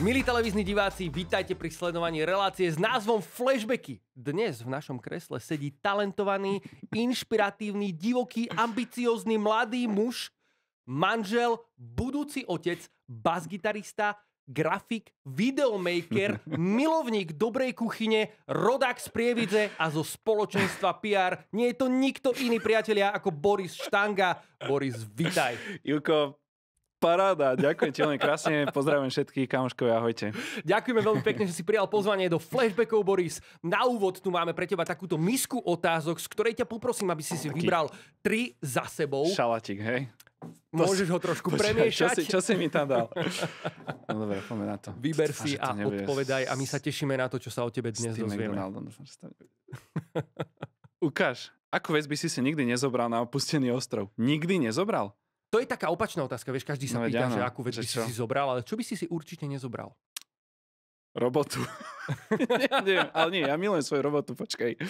Milí televízni diváci, vítajte pri sledovaní relácie s názvom Flashbacky. Dnes v našom kresle sedí talentovaný, inšpiratívny, divoký, ambiciózny mladý muž, manžel, budúci otec, basgitarista, grafik, videomaker, milovník dobrej kuchyne, rodák z Prievidze a zo spoločenstva PR. Nie je to nikto iný, priatelia, ako Boris Štanga. Boris, vitaj. Juko, Paráda, ďakujem ti veľmi krásne, pozdravujem všetkých kamoškov, ahojte. Ďakujeme veľmi pekne, že si prijal pozvanie do Flashbackov, Boris. Na úvod tu máme pre teba takúto misku otázok, z ktorej ťa poprosím, aby si si Taký vybral tri za sebou. Šalatik, hej? Môžeš ho trošku Počkej, premiešať. Čo si, čo si mi tam dal? No dobre, poďme na to. Vyber si a, a odpovedaj a my sa tešíme na to, čo sa o tebe dnes dozvieme. Ukáž, akú vec by si si nikdy nezobral na opustený ostrov? Nikdy nezobral? To je taká opačná otázka, vieš, každý sa no, pýta, že akú vec že by si si zobral, ale čo by si si určite nezobral? Robotu. nie, neviem, ale nie, ja milujem svoju robotu, počkaj.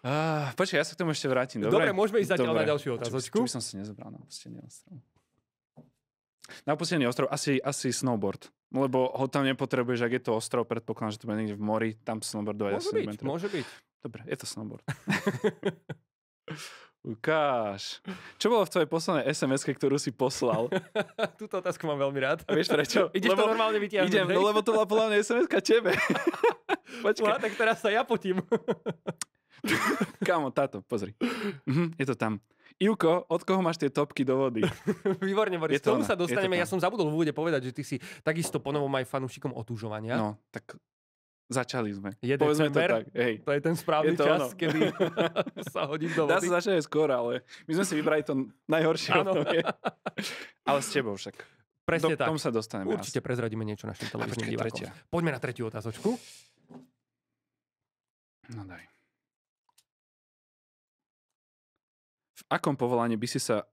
Uh, počkaj, ja sa k tomu ešte vrátim. Dobre, Dobre môžeme ísť zatiaľ na ďalšiu otázočku. Čo, čo by som si nezobral no, na opustený ostrov? Na opustený ostrov asi, asi snowboard. Lebo ho tam nepotrebuješ, ak je to ostrov, predpokladám, že to bude niekde v mori, tam snowboardovať. Môže byť, môže byť. Dobre, je to snowboard. Lukáš, čo bolo v tvojej poslednej sms ktorú si poslal? Túto otázku mám veľmi rád. A vieš prečo? Ideš lebo, to normálne vytiahnuť. Idem, hej? no lebo to bola podľa mňa sms tebe. Počkaj. Uha, tak teraz sa ja potím. Kamo, táto, pozri. Mhm, je to tam. Ivko, od koho máš tie topky do vody? Výborne, Boris, je to tomu ona, sa dostaneme. To ja som zabudol v úvode povedať, že ty si takisto ponovom aj fanúšikom otúžovania. No, tak Začali sme. Je Povedzme december, to tak. Hej. To je ten správny je to čas, ono. kedy sa hodím do vody. Dá sa začať aj skôr, ale my sme si vybrali to najhoršie obdobie. ale s tebou však. Presne do, tak. Tom sa dostaneme. Určite asi. prezradíme niečo našim televíznym divákom. Poďme na tretiu otázočku. No daj. V akom povolaní by si sa...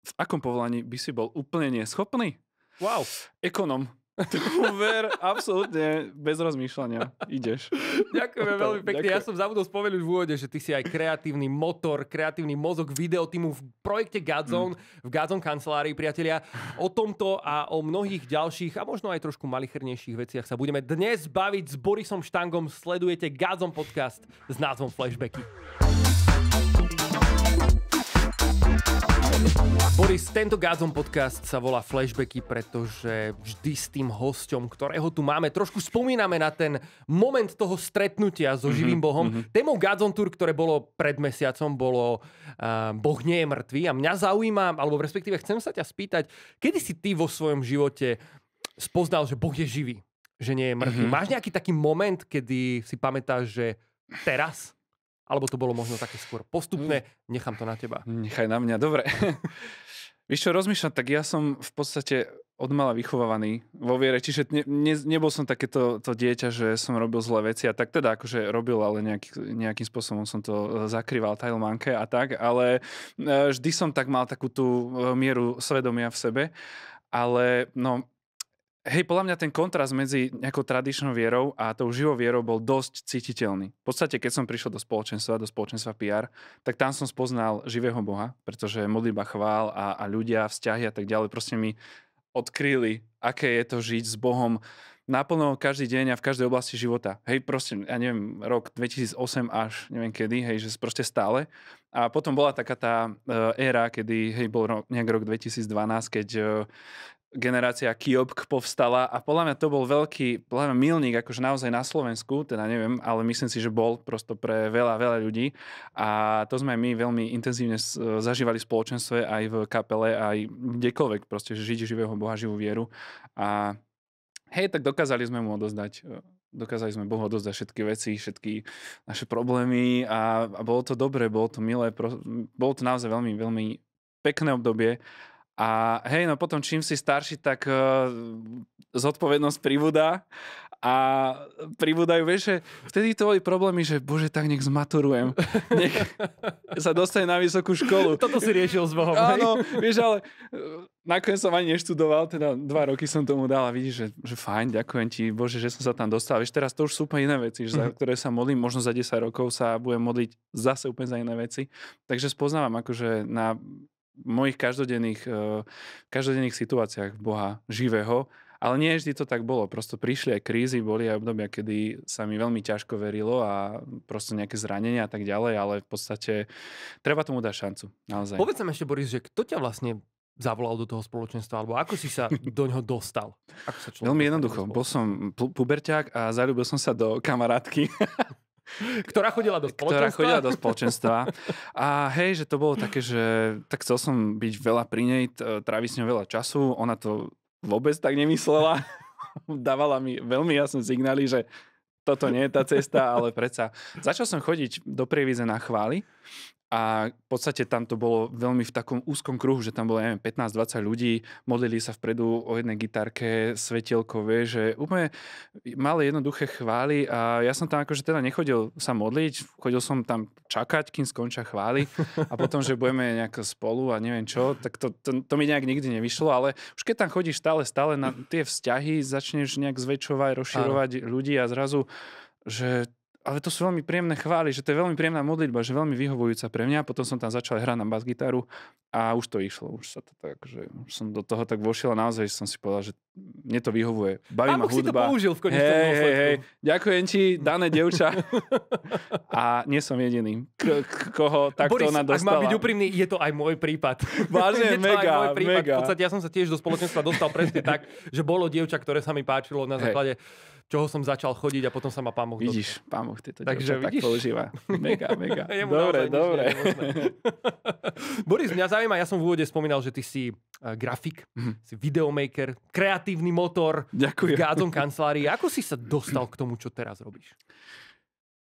V akom povolaní by si bol úplne neschopný? Wow. Ekonom. To ver, absolútne, bez rozmýšľania. Ideš. Ďakujem veľmi pekne. Ďakujem. Ja som zabudol spomenúť v úvode, že ty si aj kreatívny motor, kreatívny mozog videotýmu v projekte Godzone, mm. v Godzone kancelárii, priatelia. O tomto a o mnohých ďalších a možno aj trošku malichernejších veciach sa budeme dnes baviť s Borisom Štangom. Sledujete Godzone podcast s názvom Flashbacky. Boris, tento Gazon podcast sa volá Flashbacky, pretože vždy s tým hosťom, ktorého tu máme, trošku spomíname na ten moment toho stretnutia so mhm, živým Bohom. Mm-hmm. Témou Gázon Tour, ktoré bolo pred mesiacom, bolo uh, Boh nie je mŕtvý a mňa zaujíma, alebo respektíve chcem sa ťa spýtať, kedy si ty vo svojom živote spoznal, že Boh je živý, že nie je mŕtvý? Mm-hmm. Máš nejaký taký moment, kedy si pamätáš, že teraz? Alebo to bolo možno také skôr postupné? Mm. Nechám to na teba. Nechaj na mňa, dobre. Víš čo, rozmýšľam, tak ja som v podstate odmala vychovávaný vo viere, čiže ne, ne, nebol som takéto to dieťa, že som robil zlé veci a tak teda akože robil, ale nejaký, nejakým spôsobom som to e, zakrýval tajlmanke a tak, ale e, vždy som tak mal takú tú e, mieru svedomia v sebe, ale no Hej, podľa mňa ten kontrast medzi nejakou tradičnou vierou a tou živou vierou bol dosť cítiteľný. V podstate, keď som prišiel do spoločenstva, do spoločenstva PR, tak tam som spoznal živého Boha, pretože modlíba chvál a, a ľudia, vzťahy a tak ďalej proste mi odkryli, aké je to žiť s Bohom naplno každý deň a v každej oblasti života. Hej, proste, ja neviem, rok 2008 až neviem kedy, hej, že proste stále. A potom bola taká tá e, éra, kedy, hej, bol ro- nejak rok 2012, keď e, generácia Kiobk povstala a podľa mňa to bol veľký podľa mňa milník akože naozaj na Slovensku, teda neviem, ale myslím si, že bol prosto pre veľa, veľa ľudí a to sme aj my veľmi intenzívne zažívali v spoločenstve aj v kapele, aj kdekoľvek proste, že žiť živého Boha, živú vieru a hej, tak dokázali sme mu odozdať e, dokázali sme Bohu odozdať všetky veci, všetky naše problémy a, a bolo to dobré, bolo to milé, pro, bolo to naozaj veľmi, veľmi pekné obdobie a hej, no potom čím si starší, tak uh, zodpovednosť pribúda a pribúdajú, vieš, že vtedy to boli problémy, že bože, tak nech zmaturujem. Nech sa dostane na vysokú školu. Toto si riešil s Bohom. Áno, hej? vieš, ale eh, nakoniec som ani neštudoval, teda dva roky som tomu dal a vidíš, že, že fajn, ďakujem ti, bože, že som sa tam dostal. Vieš, teraz to už sú úplne iné veci, že, za mhm. ktoré sa modlím, možno za 10 rokov sa budem modliť zase úplne za iné veci. Takže spoznávam akože na mojich každodenných, eh, každodenných situáciách Boha živého. Ale nie vždy to tak bolo. Prosto prišli aj krízy, boli aj obdobia, kedy sa mi veľmi ťažko verilo a proste nejaké zranenia a tak ďalej, ale v podstate treba tomu dať šancu. Naozaj. Povedz sa ešte, Boris, že kto ťa vlastne zavolal do toho spoločenstva, alebo ako si sa do ňoho dostal? Ako sa Veľmi jednoducho. Bol som puberťák a zalúbil som sa do kamarátky. Ktorá chodila do spoločenstva. Ktorá chodila do spoločenstva. A hej, že to bolo také, že tak chcel som byť veľa pri nej, trávi s ňou veľa času, ona to vôbec tak nemyslela. Dávala mi veľmi jasné signály, že toto nie je tá cesta, ale predsa. Začal som chodiť do Prievize na chvály a v podstate tam to bolo veľmi v takom úzkom kruhu, že tam bolo, neviem, 15-20 ľudí, modlili sa vpredu o jednej gitarke, vie, že úplne malé jednoduché chvály a ja som tam akože teda nechodil sa modliť, chodil som tam čakať, kým skončia chvály a potom, že budeme nejak spolu a neviem čo, tak to, to, to mi nejak nikdy nevyšlo, ale už keď tam chodíš stále, stále na tie vzťahy, začneš nejak zväčšovať, rozširovať ľudí a zrazu že ale to sú veľmi príjemné chvály, že to je veľmi príjemná modlitba, že veľmi vyhovujúca pre mňa. Potom som tam začal hrať na gitaru a už to išlo. Už sa to tak, že už som do toho tak vošiel a naozaj som si povedal, že mne to vyhovuje. Baví ma hudba. si to použil v konečnom hey, hey, hey. Ďakujem ti, dané devča. a nie som jediný, k- k- koho takto Boris, ona dostala. ak byť úprimný, je to aj môj prípad. Vážne, je to mega, aj môj prípad. Mega. V podstate ja som sa tiež do spoločenstva dostal presne tak, že bolo dievča, ktoré sa mi páčilo na základe hey čoho som začal chodiť a potom sa ma pán Boh Vidíš, pán Boh, tieto to Takže tak používa. Mega, mega. dobre, dobre. Boris, mňa zaujíma, ja som v úvode spomínal, že ty si uh, grafik, mm. si videomaker, kreatívny motor Ďakujem. v Gádzom kancelárii. Ako si sa dostal k tomu, čo teraz robíš?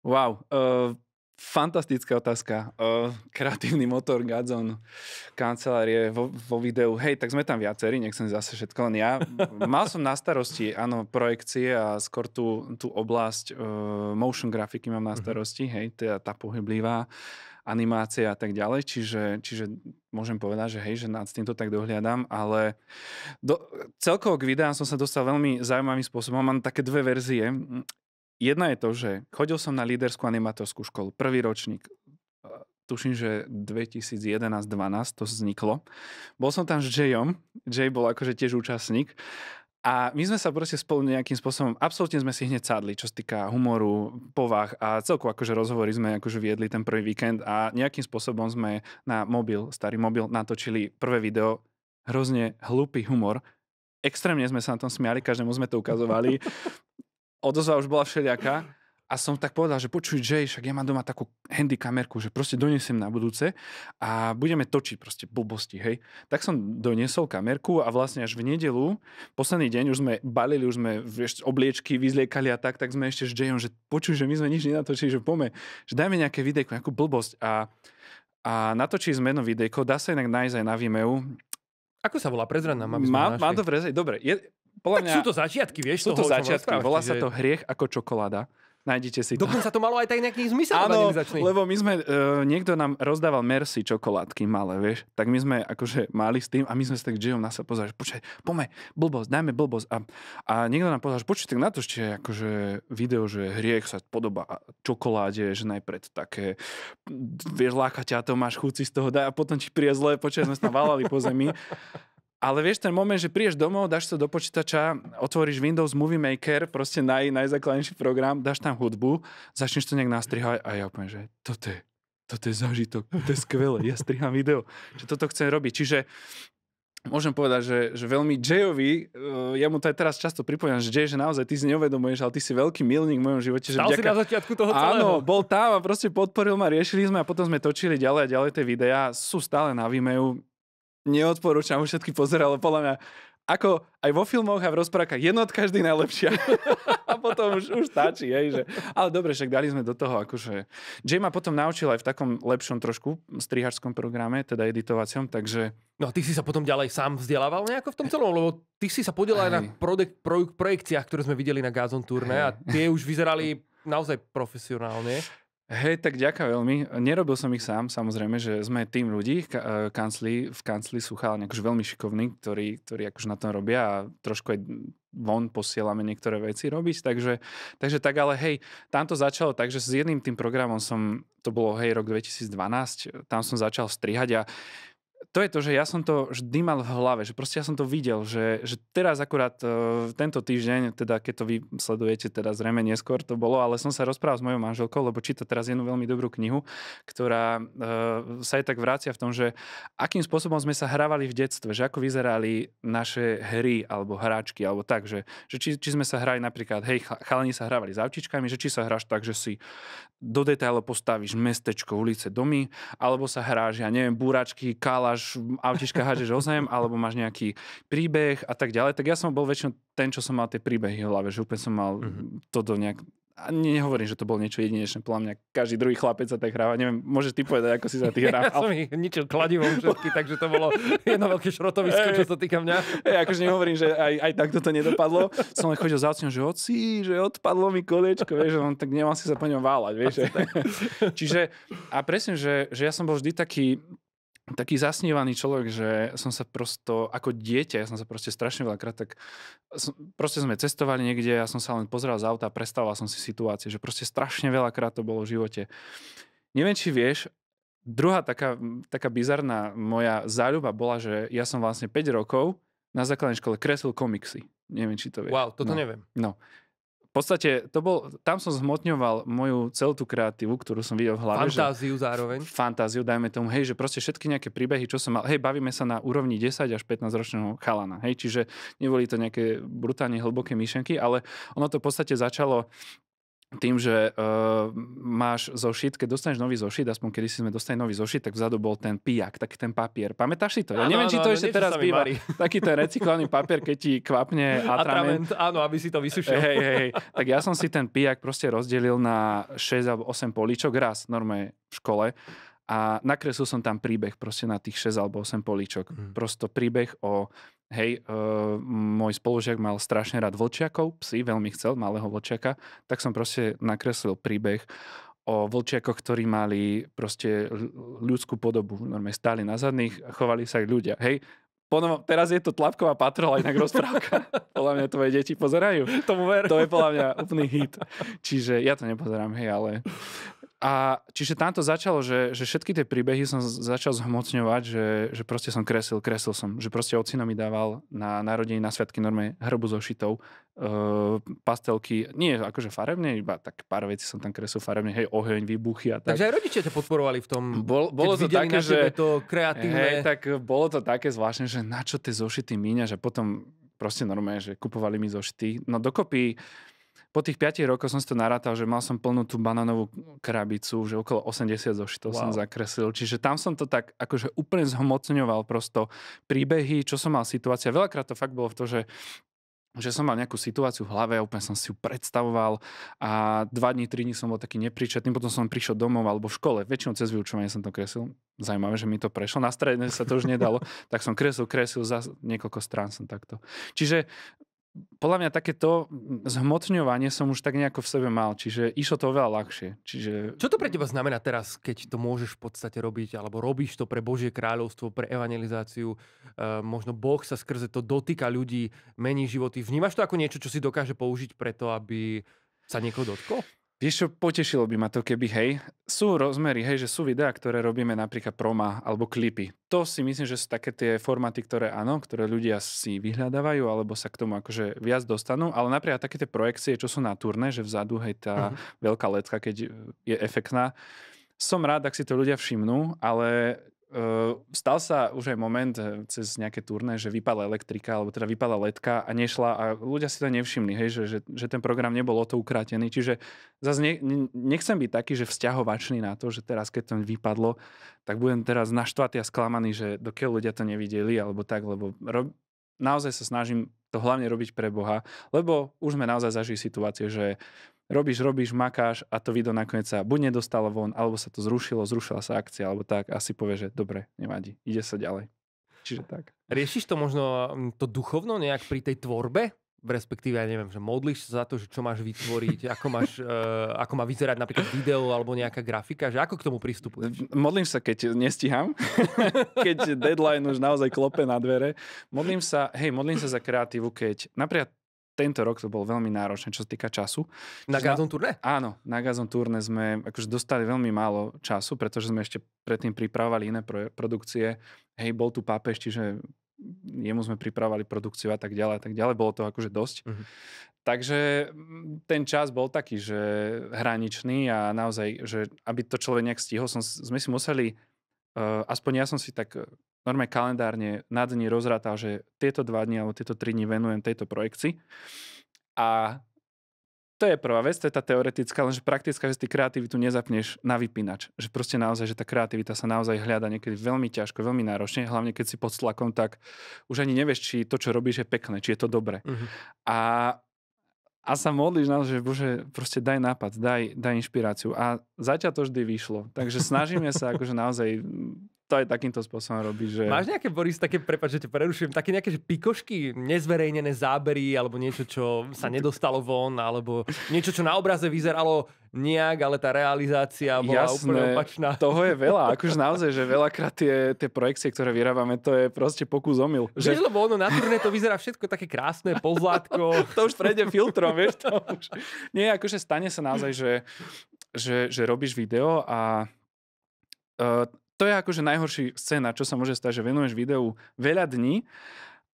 Wow, uh, Fantastická otázka. Uh, kreatívny motor Gadzon kancelárie vo, vo videu. Hej, tak sme tam viacerí, nechcem zase všetko len ja. Mal som na starosti, áno, projekcie a skôr tú, tú oblasť uh, motion grafiky mám na mhm. starosti, hej, teda tá pohyblivá animácia a tak ďalej, čiže, čiže môžem povedať, že hej, že nad týmto tak dohliadam, ale do, celkovo k videám som sa dostal veľmi zaujímavým spôsobom. Mám také dve verzie. Jedna je to, že chodil som na líderskú animatorskú školu, prvý ročník, tuším, že 2011-12 to vzniklo. Bol som tam s Jayom, Jay bol akože tiež účastník a my sme sa proste spolu nejakým spôsobom, absolútne sme si hneď sadli, čo sa týka humoru, povah a celkovo akože rozhovory sme akože viedli ten prvý víkend a nejakým spôsobom sme na mobil, starý mobil, natočili prvé video, hrozne hlupý humor, extrémne sme sa na tom smiali, každému sme to ukazovali. odozva už bola všelijaká a som tak povedal, že počuj, že však ja mám doma takú handy kamerku, že proste donesiem na budúce a budeme točiť proste blbosti, hej. Tak som doniesol kamerku a vlastne až v nedelu, posledný deň, už sme balili, už sme obliečky vyzliekali a tak, tak sme ešte s Jayom, že počuj, že my sme nič nenatočili, že pome, že dajme nejaké videjko, nejakú blbosť a, a natočili sme jedno videjko, dá sa inak nájsť aj na Vimeu, ako sa volá? prezrená? Má, Má, to prezrená, Dobre, je, podľa tak sú to začiatky, vieš? Sú to začiatky, volá sa to hriech ako čokoláda. Nájdete si to. Dokonca to malo aj tak nejaký zmysel. Áno, lebo my sme, uh, niekto nám rozdával Merci čokoládky malé, vieš, tak my sme akože mali s tým a my sme sa tak Jayom na sa pozerali, že počkaj, pome, blbosť, dajme blbosť. A, a niekto nám povedal, že počkaj, tak natočte akože video, že hriech sa podoba čokoláde, že najpred také, vieš, lákať a to, máš chuť si z toho, daj a potom ti prie zle, počkaj, sme sa valali po zemi. Ale vieš ten moment, že prídeš domov, dáš sa do počítača, otvoríš Windows Movie Maker, proste naj, najzákladnejší program, dáš tam hudbu, začneš to nejak nastrihať a ja úplne, že toto je, toto je zážitok, to je skvelé, ja striham video, že toto chcem robiť. Čiže môžem povedať, že, že veľmi Jayovi, eh, ja mu to aj teraz často pripomínam, že Jay, že naozaj ty si neuvedomuješ, ale ty si veľký milník v mojom živote. Že vďaka... si na začiatku toho celého. Áno, bol tam a proste podporil ma, riešili sme a potom sme točili ďalej a ďalej tie videá, sú stále na Vimeu, neodporúčam už všetky pozerať, ale podľa mňa ako aj vo filmoch a v rozprávkach jednotka vždy najlepšia. a potom už, už stačí, hej, že... Ale dobre, však dali sme do toho, akože... Jay ma potom naučil aj v takom lepšom trošku strihačskom programe, teda editovacom, takže... No a ty si sa potom ďalej sám vzdelával nejako v tom celom, lebo ty si sa podielal aj na projek- projek- projekciách, ktoré sme videli na Gazon turné a tie už vyzerali naozaj profesionálne. Hej, tak ďakujem veľmi. Nerobil som ich sám, samozrejme, že sme tým ľudí ka- eh, kancli, v kancli sú chalani akože veľmi šikovní, ktorí, ktorí akože na tom robia a trošku aj von posielame niektoré veci robiť, takže, takže tak, ale hej, tam to začalo tak, že s jedným tým programom som, to bolo hej, rok 2012, tam som začal strihať a to je to, že ja som to vždy mal v hlave, že proste ja som to videl, že, že teraz akurát uh, tento týždeň, teda keď to vy sledujete, teda zrejme neskôr to bolo, ale som sa rozprával s mojou manželkou, lebo číta teraz jednu veľmi dobrú knihu, ktorá uh, sa aj tak vracia v tom, že akým spôsobom sme sa hrávali v detstve, že ako vyzerali naše hry alebo hráčky, alebo tak, že, že či, či sme sa hrali napríklad, hej, chalani sa hrávali s avčičkami, že či sa hráš tak, že si do detailu postavíš mestečko, ulice, domy, alebo sa hráš, ja neviem, búračky, kala strieľaš, autička hážeš o zem, alebo máš nejaký príbeh a tak ďalej, tak ja som bol väčšinou ten, čo som mal tie príbehy v hlave, že úplne som mal mm-hmm. toto nejak, a nehovorím, že to bolo niečo jedinečné, podľa mňa každý druhý chlapec sa tak hráva. Neviem, môžeš ty povedať, ako si sa tých hral. Ja som ich ničil kladivom všetky, takže to bolo jedno veľké šrotovisko, čo sa týka mňa. Ja akože nehovorím, že aj, aj takto to nedopadlo. Som len chodil za ocňom, že oci, že odpadlo mi kolečko, vieš, on tak nemal si sa po ňom váľať, vieš. Čiže, a presne, že, že ja som bol vždy taký, taký zasnívaný človek, že som sa prosto, ako dieťa, ja som sa proste strašne veľakrát tak, som, proste sme cestovali niekde, ja som sa len pozeral z auta a prestával som si situácie, že proste strašne veľakrát to bolo v živote. Neviem, či vieš, druhá taká, taká bizarná moja záľuba bola, že ja som vlastne 5 rokov na základnej škole kreslil komiksy. Neviem, či to vieš. Wow, toto no. neviem. No podstate to bol, tam som zhmotňoval moju celú tú kreatívu, ktorú som videl v hlave. Fantáziu že, zároveň. Fantáziu, dajme tomu, hej, že proste všetky nejaké príbehy, čo som mal, hej, bavíme sa na úrovni 10 až 15 ročného chalana, hej, čiže neboli to nejaké brutálne hlboké myšlenky, ale ono to v podstate začalo tým, že uh, máš zošit, keď dostaneš nový zošit, aspoň kedy si sme dostali nový zošit, tak vzadu bol ten pijak, taký ten papier. Pamätáš si to? Ja áno, neviem, či to ešte teraz býva. Taký ten recyklovaný papier, keď ti kvapne atrament. atrament. Áno, aby si to vysušil. Hej, hej, hej. Tak ja som si ten pijak proste rozdelil na 6 alebo 8 políčok raz, normálne v škole. A nakreslil som tam príbeh proste na tých 6 alebo 8 políčok. Hmm. Prosto príbeh o hej, uh, môj spolužiak mal strašne rád vlčiakov, psi, veľmi chcel malého vlčiaka, tak som proste nakreslil príbeh o vlčiakoch, ktorí mali proste ľudskú podobu. Normálne stáli na zadných a chovali sa aj ľudia. Hej, Ponovo, teraz je to tlapková patrola, inak rozprávka. podľa mňa tvoje deti pozerajú. Tomu ver. To je podľa mňa úplný hit. Čiže ja to nepozerám, hej, ale a čiže tam to začalo, že, že všetky tie príbehy som začal zhmocňovať, že, že proste som kresil, kresil som. Že proste ocino mi dával na narodení, na sviatky norme hrbu so šitou, e, pastelky, nie akože farebne, iba tak pár vecí som tam kresil farebne, hej, oheň, výbuchy a tak. Takže aj rodičia ťa podporovali v tom, Bol, bolo to také, že... to kreatívne. Hej, tak bolo to také zvláštne, že na čo tie zošity míňa. že potom proste normálne, že kupovali mi zošity. No dokopy po tých 5 rokoch som si to narátal, že mal som plnú tú bananovú krabicu, že okolo 80 zošitov wow. som zakreslil. Čiže tam som to tak akože úplne zhmocňoval prosto príbehy, čo som mal situácia. Veľakrát to fakt bolo v to, že že som mal nejakú situáciu v hlave, úplne som si ju predstavoval a dva dní, tri dní som bol taký nepríčetný, potom som prišiel domov alebo v škole, väčšinou cez vyučovanie som to kresil. Zajímavé, že mi to prešlo, na strednej sa to už nedalo, tak som kresil, kresil, za niekoľko strán som takto. Čiže podľa mňa takéto zhmotňovanie som už tak nejako v sebe mal, čiže išlo to oveľa ľahšie. Čiže... Čo to pre teba znamená teraz, keď to môžeš v podstate robiť, alebo robíš to pre Božie kráľovstvo, pre evangelizáciu, e, možno Boh sa skrze to dotýka ľudí, mení životy. Vnímaš to ako niečo, čo si dokáže použiť preto, aby sa niekoho dotkol? Vieš čo, potešilo by ma to, keby, hej, sú rozmery, hej, že sú videá, ktoré robíme napríklad proma alebo klipy. To si myslím, že sú také tie formáty, ktoré áno, ktoré ľudia si vyhľadávajú alebo sa k tomu akože viac dostanú, ale napríklad také tie projekcie, čo sú na turné, že vzadu, hej, tá uh-huh. veľká letka, keď je efektná, som rád, ak si to ľudia všimnú, ale Uh, stal sa už aj moment eh, cez nejaké turné, že vypadla elektrika, alebo teda vypadla letka a nešla a ľudia si to nevšimli, hej, že, že, že ten program nebol o to ukrátený. Čiže zase ne, nechcem byť taký, že vzťahovačný na to, že teraz keď to vypadlo, tak budem teraz naštvatý a sklamaný, že dokiaľ ľudia to nevideli, alebo tak, lebo ro- naozaj sa snažím to hlavne robiť pre Boha, lebo už sme naozaj zažili situácie, že uh, robíš, robíš, makáš a to video nakoniec sa buď nedostalo von, alebo sa to zrušilo, zrušila sa akcia, alebo tak asi povie, že dobre, nevadí, ide sa ďalej. Čiže tak. Riešiš to možno mm, to duchovno nejak pri tej tvorbe? respektíve, ja neviem, že modlíš sa za to, že čo máš vytvoriť, ako, máš, uh, ako má vyzerať napríklad video alebo nejaká grafika, že ako k tomu pristupuješ? Modlím sa, keď nestíham, keď deadline už naozaj klope na dvere. Modlím sa, hej, modlím sa za kreatívu, keď napríklad tento rok to bolo veľmi náročné, čo sa týka času. Na gazon turné? Áno, na gazon turné sme akože dostali veľmi málo času, pretože sme ešte predtým pripravovali iné pro, produkcie. Hej, bol tu pápež, čiže jemu sme pripravovali produkciu a tak ďalej a tak ďalej. Bolo to akože dosť. Mm-hmm. Takže mm, ten čas bol taký, že hraničný a naozaj, že aby to človek nejak stihol, som, sme si museli, uh, aspoň ja som si tak eh, normálne kalendárne na dni rozrátal, že tieto dva dni alebo tieto tri dni venujem tejto projekcii. A to je prvá vec, to je tá teoretická, lenže praktická, že ty kreativitu nezapneš na vypínač. Že proste naozaj, že tá kreativita sa naozaj hľada niekedy veľmi ťažko, veľmi náročne, hlavne keď si pod tlakom, tak už ani nevieš, či to, čo robíš, je pekné, či je to dobré. Uh-huh. A, a sa modlíš naozaj, že bože, proste daj nápad, daj, daj inšpiráciu. A zatiaľ to vždy vyšlo. Takže snažíme sa akože naozaj to aj takýmto spôsobom robí, že... Máš nejaké, Boris, také, prepáč, že te prerušujem, také nejaké že pikošky, nezverejnené zábery, alebo niečo, čo sa nedostalo von, alebo niečo, čo na obraze vyzeralo nejak, ale tá realizácia bola Jasné, úplne opačná. toho je veľa. Akože naozaj, že veľakrát tie, tie projekcie, ktoré vyrábame, to je proste pokus omyl. Že... Vieš, lebo ono na turné to vyzerá všetko také krásne, pozlátko. to už prejde filtrom, vieš, to už... Nie, akože stane sa naozaj, že, že, že robíš video a Uh, to je akože najhorší scéna, čo sa môže stať, že venuješ videu veľa dní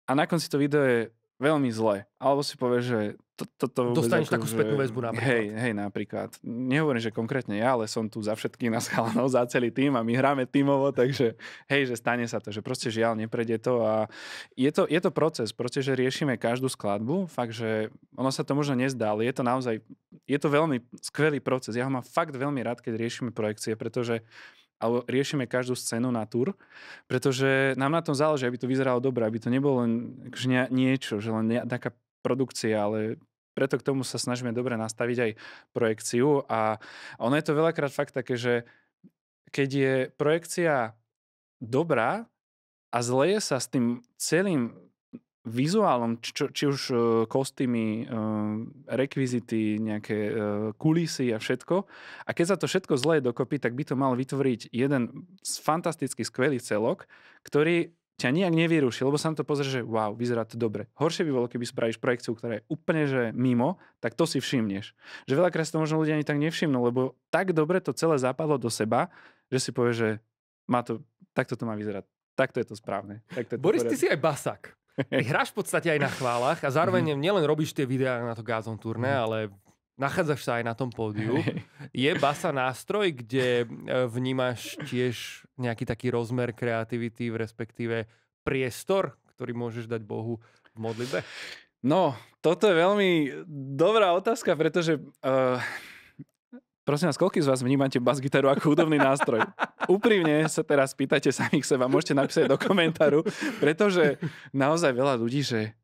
a na konci to video je veľmi zle. Alebo si povieš, že to, to, to Dostaneš takú že... spätnú väzbu napríklad. Hej, hej, napríklad. Nehovorím, že konkrétne ja, ale som tu za všetky nás chalanov, za celý tým a my hráme tímovo, takže hej, že stane sa to, že proste žiaľ, neprejde to a je to, je to proces, proste, že riešime každú skladbu, fakt, že ono sa to možno nezdá, ale je to naozaj, je to veľmi skvelý proces. Ja ho mám fakt veľmi rád, keď riešime projekcie, pretože uh, ale riešime každú scénu na tur, pretože nám na tom záleží, aby to vyzeralo dobre, aby to nebolo len akože niečo, že len taká produkcia, ale preto k tomu sa snažíme dobre nastaviť aj projekciu a ono je to veľakrát fakt také, že keď je projekcia dobrá a zleje sa s tým celým vizuálom, či, či už e, kostýmy, e, rekvizity, nejaké e, kulisy a všetko. A keď sa to všetko zle dokopy, tak by to mal vytvoriť jeden fantastický, skvelý celok, ktorý ťa nijak nevyruší, lebo sa na to pozrie, že wow, vyzerá to dobre. Horšie by bolo, keby spravíš projekciu, ktorá je úplne že mimo, tak to si všimneš. Že veľakrát to možno ľudia ani tak nevšimnú, lebo tak dobre to celé zapadlo do seba, že si povie, že má to, takto to má vyzerať. Takto je to správne. Takto je to Boris, poriadne. ty si aj basák. Ty hráš v podstate aj na chválach a zároveň mm-hmm. nielen robíš tie videá na to gázon turné, mm-hmm. ale nachádzaš sa aj na tom pódiu. Je basa nástroj, kde e, vnímaš tiež nejaký taký rozmer kreativity, v respektíve priestor, ktorý môžeš dať Bohu v modlitbe? No, toto je veľmi dobrá otázka, pretože uh, Prosím vás, koľko z vás vnímate bas-gitaru ako hudobný nástroj? Úprimne sa teraz pýtajte samých seba, môžete napísať do komentáru, pretože naozaj veľa ľudí, že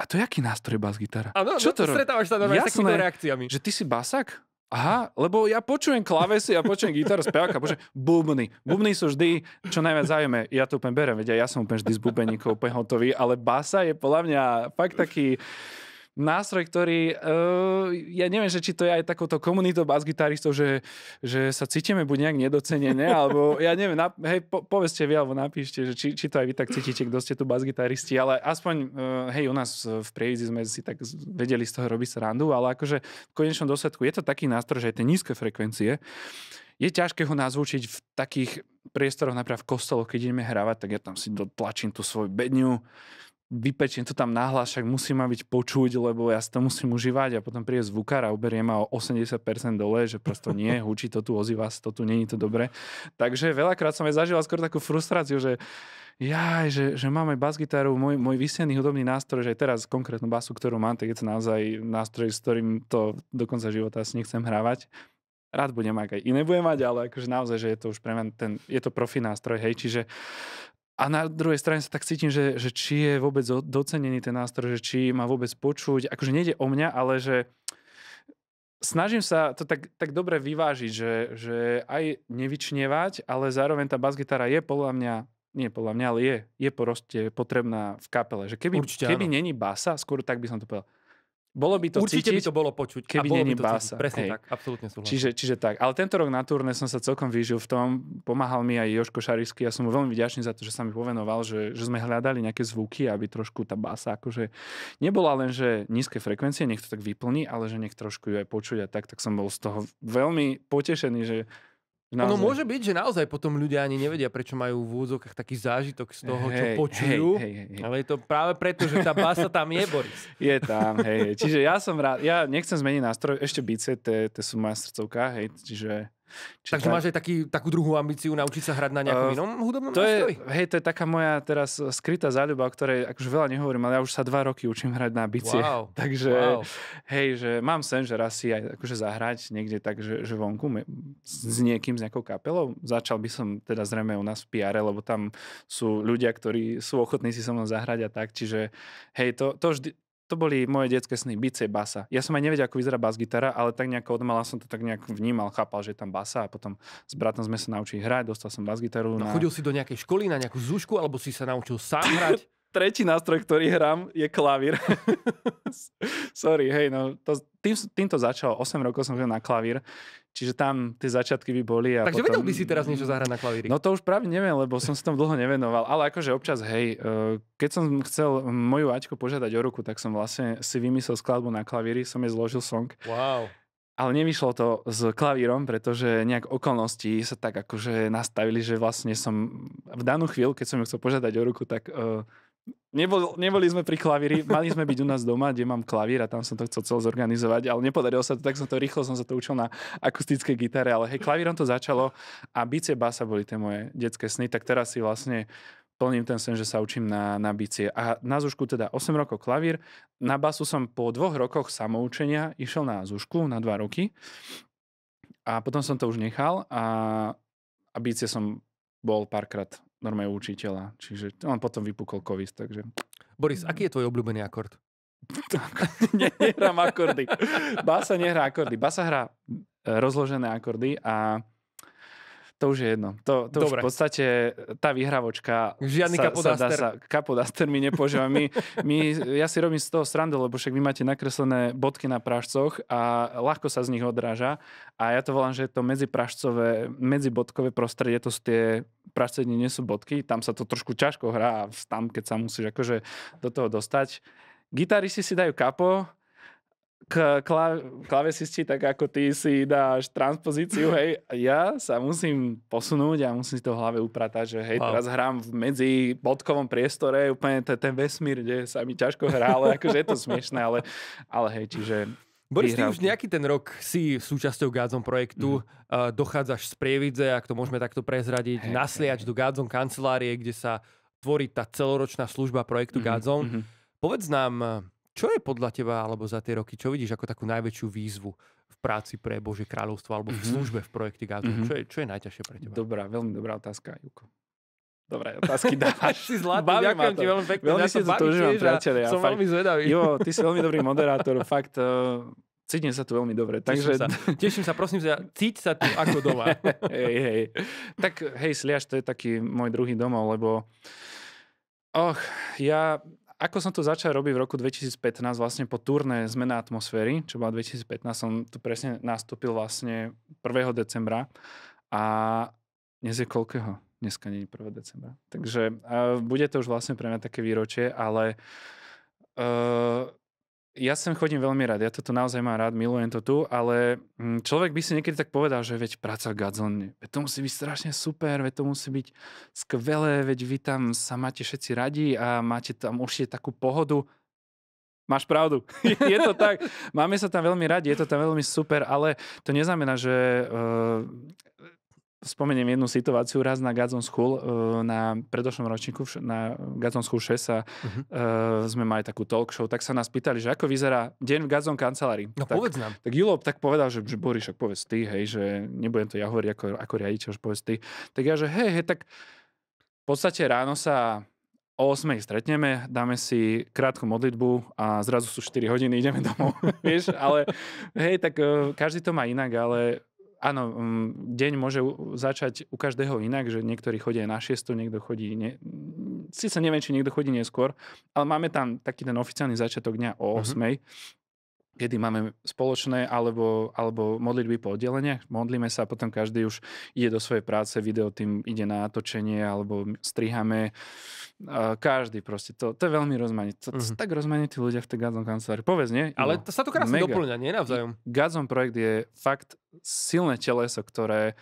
a to je aký nástroj bas-gitara? Áno, Čo no, to stretávaš sa normálne s takými reakciami. Že ty si basák? Aha, lebo ja počujem klavesy, ja počujem gitaru, spevaka, počujem bubny. Bubny sú vždy, čo najviac zaujíme. Ja to úplne berem, vedia, ja som úplne vždy z bubeníkov úplne hotový, ale basa je podľa mňa fakt taký nástroj, ktorý, uh, ja neviem, že či to je aj takouto komunitou bass gitaristov že, že sa cítime buď nejak nedocenené, alebo ja neviem, na, hej, po, povedzte vy, alebo napíšte, že či, či to aj vy tak cítite, kto ste tu bass gitaristi ale aspoň, uh, hej, u nás v Prievidzi sme si tak vedeli z toho robiť srandu, ale akože v konečnom dôsledku je to taký nástroj, že aj tie nízke frekvencie, je ťažké ho nazvučiť v takých priestoroch, napríklad v kostoloch, keď ideme hravať, tak ja tam si dotlačím tú svoju bedňu, vypečiem to tam nahlas, však musím ma byť počuť, lebo ja si to musím užívať a potom príde zvukár a uberie ma o 80% dole, že prosto nie, hučí to tu, ozýva sa to tu, není to dobre. Takže veľakrát som aj zažil skôr takú frustráciu, že ja, že, že mám aj bas-gitaru, môj, môj vysiený hudobný nástroj, že aj teraz konkrétnu basu, ktorú mám, tak je to naozaj nástroj, s ktorým to do konca života si nechcem hravať rád budem mať, aj iné budem mať, ale akože naozaj, že je to už pre mňa ten, je to profi nástroj, hej, čiže a na druhej strane sa tak cítim, že, že či je vôbec docenený ten nástroj, že či má vôbec počuť. Akože nejde o mňa, ale že snažím sa to tak, tak dobre vyvážiť, že, že aj nevyčnievať, ale zároveň tá basgitara je podľa mňa nie podľa mňa, ale je, je proste potrebná v kapele. Že keby, Určite, keby není basa, skôr tak by som to povedal, bolo by to Určite cítiť, by to bolo počuť. Keby nie bása. Presne Hej. tak, absolútne súhlasím. Čiže, čiže tak. Ale tento rok na turné som sa celkom vyžil v tom. Pomáhal mi aj Joško Šarisky. Ja som mu veľmi vďačný za to, že sa mi povenoval, že, že sme hľadali nejaké zvuky, aby trošku tá bása akože nebola len, že nízke frekvencie, nech to tak vyplní, ale že nech trošku ju aj počuť a tak, tak som bol z toho veľmi potešený, že Naozaj. No môže byť, že naozaj potom ľudia ani nevedia, prečo majú v úzokách taký zážitok z toho, hey, čo počujú. hey, hey, hey. Ale je to práve preto, že tá basa tam je, Boris. Je tam, hej. Čiže ja som rád, ja nechcem zmeniť nástroj, ešte bice, to sú moja srdcovka, hej. Čiže Čiže Takže máš aj taký, takú druhú ambíciu naučiť sa hrať na nejakom uh, inom hudobnom to nástroji? Je, hej, to je taká moja teraz skrytá záľuba, o ktorej akože veľa nehovorím, ale ja už sa dva roky učím hrať na bicie. Wow. Takže wow. hej, že mám sen, že raz si aj akože zahrať niekde tak, že, že vonku me, s niekým, s nejakou kapelou. Začal by som teda zrejme u nás v PR, lebo tam sú ľudia, ktorí sú ochotní si so mnou zahrať a tak. Čiže hej, to, to vždy, to boli moje detské sny, bicie, basa. Ja som aj nevedel, ako vyzerá bas gitara, ale tak nejako odmala som to tak nejak vnímal, chápal, že je tam basa a potom s bratom sme sa naučili hrať, dostal som bas gitaru. No na... chodil si do nejakej školy, na nejakú zúšku, alebo si sa naučil sám hrať? tretí nástroj, ktorý hrám, je klavír. Sorry, hej, no to, tým, týmto začal. 8 rokov som hral na klavír. Čiže tam tie začiatky by boli. A Takže potom... vedel by si teraz niečo zahrať na klavíri? No to už práve neviem, lebo som sa tom dlho nevenoval. Ale akože občas, hej, e, keď som chcel moju Aťku požiadať o ruku, tak som vlastne si vymyslel skladbu na klavíri, som jej zložil song. Wow. Ale nevyšlo to s klavírom, pretože nejak okolnosti sa tak akože nastavili, že vlastne som v danú chvíľu, keď som ju chcel požiadať o ruku, tak uh, Nebol, neboli sme pri klavíri, mali sme byť u nás doma, kde mám klavír a tam som to chcel zorganizovať, ale nepodarilo sa to, tak som to rýchlo som sa to učil na akustickej gitare, ale hej, klavírom to začalo a bicie basa boli tie moje detské sny, tak teraz si vlastne plním ten sen, že sa učím na, na bicie. A na zúšku teda 8 rokov klavír, na basu som po dvoch rokoch samoučenia išiel na zúšku na 2 roky a potom som to už nechal a, a bicie som bol párkrát normálne učiteľa. Čiže on potom vypukol kovis, takže... Boris, aký je tvoj obľúbený akord? nehrám akordy. Basa nehrá akordy. Basa hrá e, rozložené akordy a to už je jedno. To, to Dobre. už v podstate e, tá vyhrávočka... Žiadny sa, kapodaster. Sa, sa, kapodaster mi nepoužívam. My, my, ja si robím z toho srandu, lebo však vy máte nakreslené bodky na prážcoch a ľahko sa z nich odráža. A ja to volám, že je to medziprážcové, medzibodkové prostredie, to sú tie prážce nie sú bodky, tam sa to trošku ťažko hrá a tam, keď sa musíš akože do toho dostať. Gitaristi si dajú kapo, k kla- klavesisti, tak ako ty si dáš transpozíciu, hej, ja sa musím posunúť a musím si to v hlave upratať, že hej, wow. teraz hrám v medzi bodkovom priestore, úplne ten, ten vesmír, kde sa mi ťažko hrá, ale akože je to smiešné, ale, ale hej, čiže... Boris, ty už nejaký ten rok si súčasťou Gádzom projektu, mm. uh, dochádzaš z Prievidze, ak to môžeme takto prezradiť, hey, nasliač hey. do Gádzom kancelárie, kde sa tvorí tá celoročná služba projektu mm-hmm, Gádzom. Mm-hmm. Povedz nám, čo je podľa teba, alebo za tie roky, čo vidíš ako takú najväčšiu výzvu v práci pre Božie kráľovstvo alebo v mhm. službe v projekte Gazu? Mm-hmm. Čo, je, čo je najťažšie pre teba? Dobrá, veľmi dobrá otázka, Juko. Dobre, otázky. dávaš. si zlatý, Baví ďakujem ti veľmi pekne. Veľmi si to dožívam, priateľe. Ja som fakt, veľmi zvedavý. Jo, ty si veľmi dobrý moderátor, fakt uh, cítim sa tu veľmi dobre. Teším takže... Sa. Teším sa, prosím sa, cíť sa tu ako doma. hej, hej. Tak hej, Sliaš, to je taký môj druhý domov, lebo Och, ja ako som to začal robiť v roku 2015, vlastne po turné Zmena atmosféry, čo bola 2015, som tu presne nastúpil vlastne 1. decembra a dnes je koľkého? Dneska nie je 1. decembra. Takže uh, bude to už vlastne pre mňa také výročie, ale uh, ja sem chodím veľmi rád, ja to tu naozaj mám rád, milujem to tu, ale mm, človek by si niekedy tak povedal, že veď práca gadzonne, veď to musí byť strašne super, veď to musí byť skvelé, veď vy tam sa máte všetci radi a máte tam určite takú pohodu. Máš pravdu, je to tak, máme sa tam veľmi radi, je to tam veľmi super, ale to neznamená, že uh, spomeniem jednu situáciu. Raz na Gazon School, e, na predošlom ročníku, na Gazon School 6 sa, uh-huh. uh, sme mali takú talk show, tak sa nás pýtali, že ako vyzerá deň v Gazon kancelárii. No tak, povedz nám. Tak Julo tak povedal, že, že Boris, povedz ty, hej, že nebudem to ja hovoriť ako, ako riaditeľ, že povedz ty. Tak ja, že hej, hej, tak v podstate ráno sa o 8 stretneme, dáme si krátku modlitbu a zrazu sú 4 hodiny, ideme domov. vieš, ale hej, tak e, každý to má inak, ale áno, mm, deň môže začať u každého inak, že niektorí chodia na 6, niekto chodí... Ne, síce neviem, či niekto chodí neskôr, ale máme tam taký ten oficiálny začiatok dňa o 8. Mm-hmm kedy máme spoločné alebo, alebo modlitby po oddeleniach. Modlíme sa a potom každý už ide do svojej práce, video tým ide na natočenie alebo strihame. Každý proste. To, to je veľmi rozmanité. To, mm-hmm. tak rozmanití ľudia v tej Gazom kancelárii. Povedz, nie? Ale no. sa to krásne Mega. doplňa, nie? Navzájom. Gazom projekt je fakt silné teleso, ktoré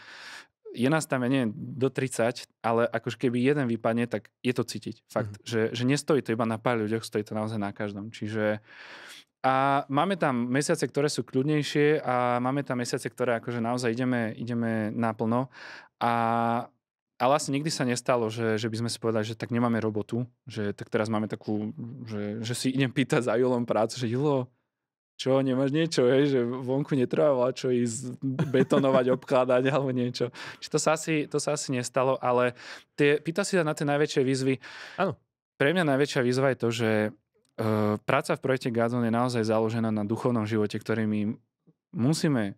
je nás tam, ja neviem, do 30, ale akož keby jeden vypadne, tak je to cítiť. Fakt, mm-hmm. že, že nestojí to iba na pár ľuďoch, stojí to naozaj na každom. Čiže uh, a máme tam mesiace, ktoré sú kľudnejšie a máme tam mesiace, ktoré akože naozaj ideme, ideme naplno. A, a vlastne nikdy sa nestalo, že, že by sme si povedali, že tak nemáme robotu, že tak teraz máme takú, že, že si idem pýtať za Julom prácu, že Julo, čo, nemáš niečo, hej, že vonku netreba čo ísť betonovať, obkladať alebo niečo. Čiže to sa asi, to sa asi nestalo, ale tie, pýta si sa na tie najväčšie výzvy. Áno. Pre mňa najväčšia výzva je to, že Ehm, práca v projekte Gazon je naozaj založená na duchovnom živote, ktorý my musíme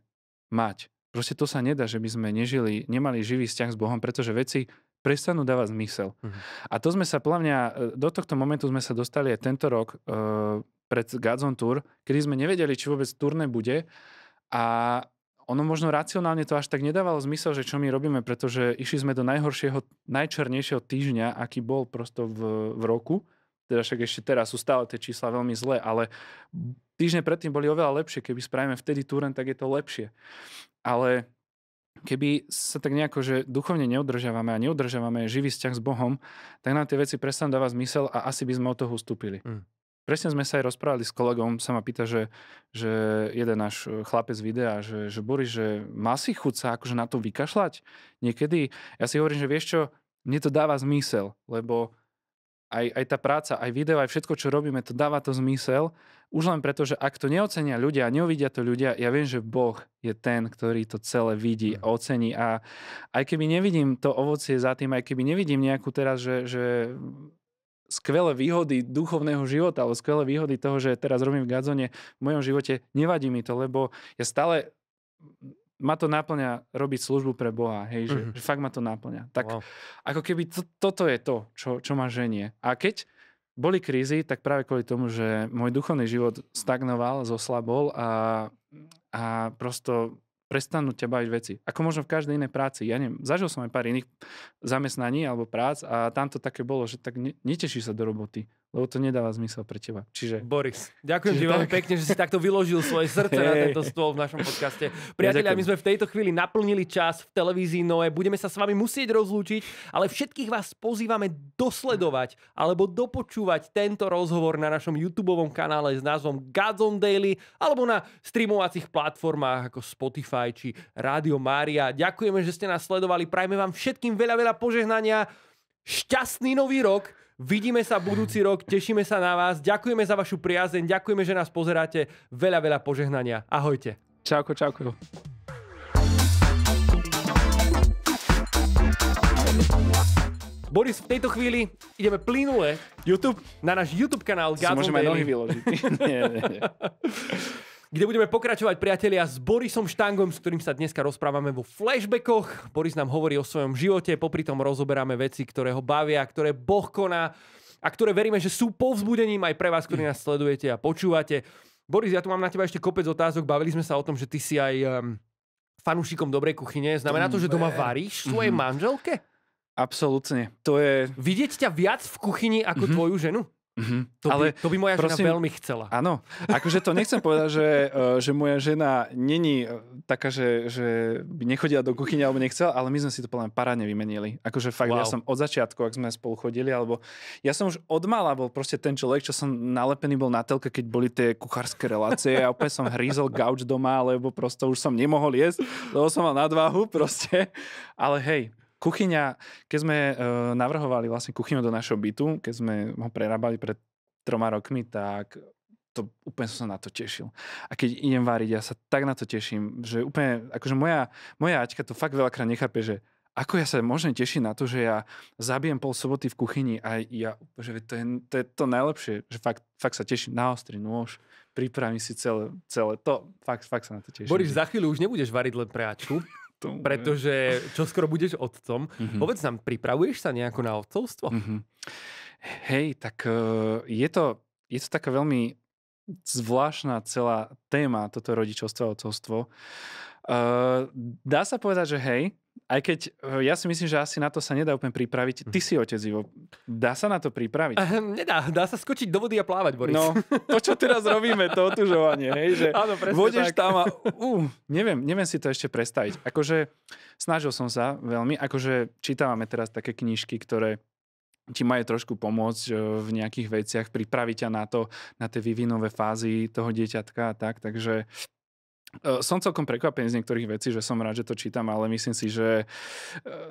mať. Proste to sa nedá, že by sme nežili, nemali živý vzťah s Bohom, pretože veci prestanú dávať zmysel. Uh-huh. A to sme sa, plavňa, e, do tohto momentu sme sa dostali aj tento rok uh, pred Gazon Tour, kedy sme nevedeli, či vôbec turné bude a ono možno racionálne to až tak nedávalo zmysel, že čo my robíme, pretože išli sme do najhoršieho, najčernejšieho týždňa, aký bol prosto v, v roku teda však ešte teraz sú stále tie čísla veľmi zlé, ale týždne predtým boli oveľa lepšie, keby spravíme vtedy túren, tak je to lepšie. Ale keby sa tak nejako, že duchovne neudržiavame a neudržiavame živý vzťah s Bohom, tak nám tie veci prestanú dávať zmysel a asi by sme od toho ustúpili. Mm. Presne sme sa aj rozprávali s kolegom, sa ma pýta, že, že jeden náš e, chlapec videa, že, že Boris, že má si chuť sa akože na to vykašľať niekedy? Ja si hovorím, že vieš čo, mne to dáva zmysel, lebo aj, aj tá práca, aj video, aj všetko, čo robíme, to dáva to zmysel. Už len preto, že ak to neocenia ľudia a neuvidia to ľudia, ja viem, že Boh je ten, ktorý to celé vidí a mm. ocení. A aj keby nevidím to ovocie za tým, aj keby nevidím nejakú teraz, že, že skvelé výhody duchovného života alebo skvelé výhody toho, že teraz robím v Gadzone, v mojom živote nevadí mi to, lebo ja stále ma to náplňa robiť službu pre Boha, hej, že, mm-hmm. že fakt ma to náplňa. Tak wow. ako keby to, toto je to, čo, čo ma ženie. A keď boli krízy, tak práve kvôli tomu, že môj duchovný život stagnoval, zoslabol a, a prosto prestanú ťa baviť veci. Ako možno v každej inej práci. Ja neviem, zažil som aj pár iných zamestnaní alebo prác a tam to také bolo, že tak ne, neteší sa do roboty lebo to nedáva zmysel pre teba. Čiže... Boris, ďakujem ti veľmi pekne, že si takto vyložil svoje srdce hey. na tento stôl v našom podcaste. Priatelia, ja my sme v tejto chvíli naplnili čas v televízii Noe, budeme sa s vami musieť rozlúčiť, ale všetkých vás pozývame dosledovať alebo dopočúvať tento rozhovor na našom YouTube kanále s názvom Godzone Daily alebo na streamovacích platformách ako Spotify či Rádio Mária. Ďakujeme, že ste nás sledovali, prajme vám všetkým veľa, veľa požehnania, šťastný nový rok Vidíme sa budúci rok, tešíme sa na vás, ďakujeme za vašu priazeň, ďakujeme, že nás pozeráte. Veľa, veľa požehnania. Ahojte. Čauko, čauko. Boris, v tejto chvíli ideme plynule YouTube, na náš YouTube kanál. Si môžeme aj nohy vyložiť. nie, nie, nie. kde budeme pokračovať, priatelia, s Borisom Štangom, s ktorým sa dneska rozprávame vo flashbackoch. Boris nám hovorí o svojom živote, popri tom rozoberáme veci, ktoré ho bavia, ktoré Boh koná a ktoré veríme, že sú povzbudením aj pre vás, ktorí nás sledujete a počúvate. Boris, ja tu mám na teba ešte kopec otázok. Bavili sme sa o tom, že ty si aj um, fanúšikom dobrej kuchyne. Znamená to, že doma varíš svojej mhm. manželke? Absolútne. To je... Vidieť ťa viac v kuchyni ako mm-hmm. tvoju ženu? Mm-hmm. To, ale by, to by moja prosím, žena veľmi chcela. Áno, akože to nechcem povedať, že, e, že moja žena není e, taká, že, že by nechodila do kuchyne alebo nechcela, ale my sme si to poľa parádne vymenili. Akože fakt, wow. ja som od začiatku, ak sme spolu chodili, alebo ja som už od mala bol proste ten človek, čo som nalepený bol na telke, keď boli tie kuchárske relácie a ja opäť som hrízol gauč doma, lebo prosto už som nemohol jesť, lebo som mal nadváhu proste. Ale hej, Kuchyňa, keď sme uh, navrhovali vlastne kuchyňu do našho bytu, keď sme ho prerábali pred troma rokmi, tak to úplne som sa na to tešil. A keď idem váriť, ja sa tak na to teším, že úplne, akože moja, moja Aťka to fakt veľakrát nechápe, že ako ja sa môžem tešiť na to, že ja zabijem pol soboty v kuchyni a ja, že to je to, je to najlepšie, že fakt, fakt sa teším na ostrý nôž, pripravím si celé, celé to, fakt, fakt sa na to teším. Boris, za chvíľu už nebudeš variť len pre Aťku, tomu. Pretože čo skoro budeš otcom. Mm-hmm. Povedz nám, pripravuješ sa nejako na otcovstvo? Mm-hmm. Hej, tak uh, je, to, je to taká veľmi zvláštna celá téma toto rodičovstvo a otcovstvo. Uh, dá sa povedať, že hej, aj keď eh, ja si myslím, že asi na to sa nedá úplne pripraviť. Ty mhm. si otec Ivo. Dá sa na to pripraviť? Uh, nedá. Dá sa skočiť do vody a plávať, Boris. No, to, čo teraz robíme, to otužovanie. Hej, že Áno, presne. tak. tam a... Uh, neviem, neviem si to ešte predstaviť. Akože snažil som sa veľmi. Akože čítavame teraz také knižky, ktoré ti majú trošku pomôcť v nejakých veciach, pripraviť ťa na to, na tie vývinové fázy toho dieťatka a tak, takže som celkom prekvapený z niektorých vecí, že som rád, že to čítam, ale myslím si, že e,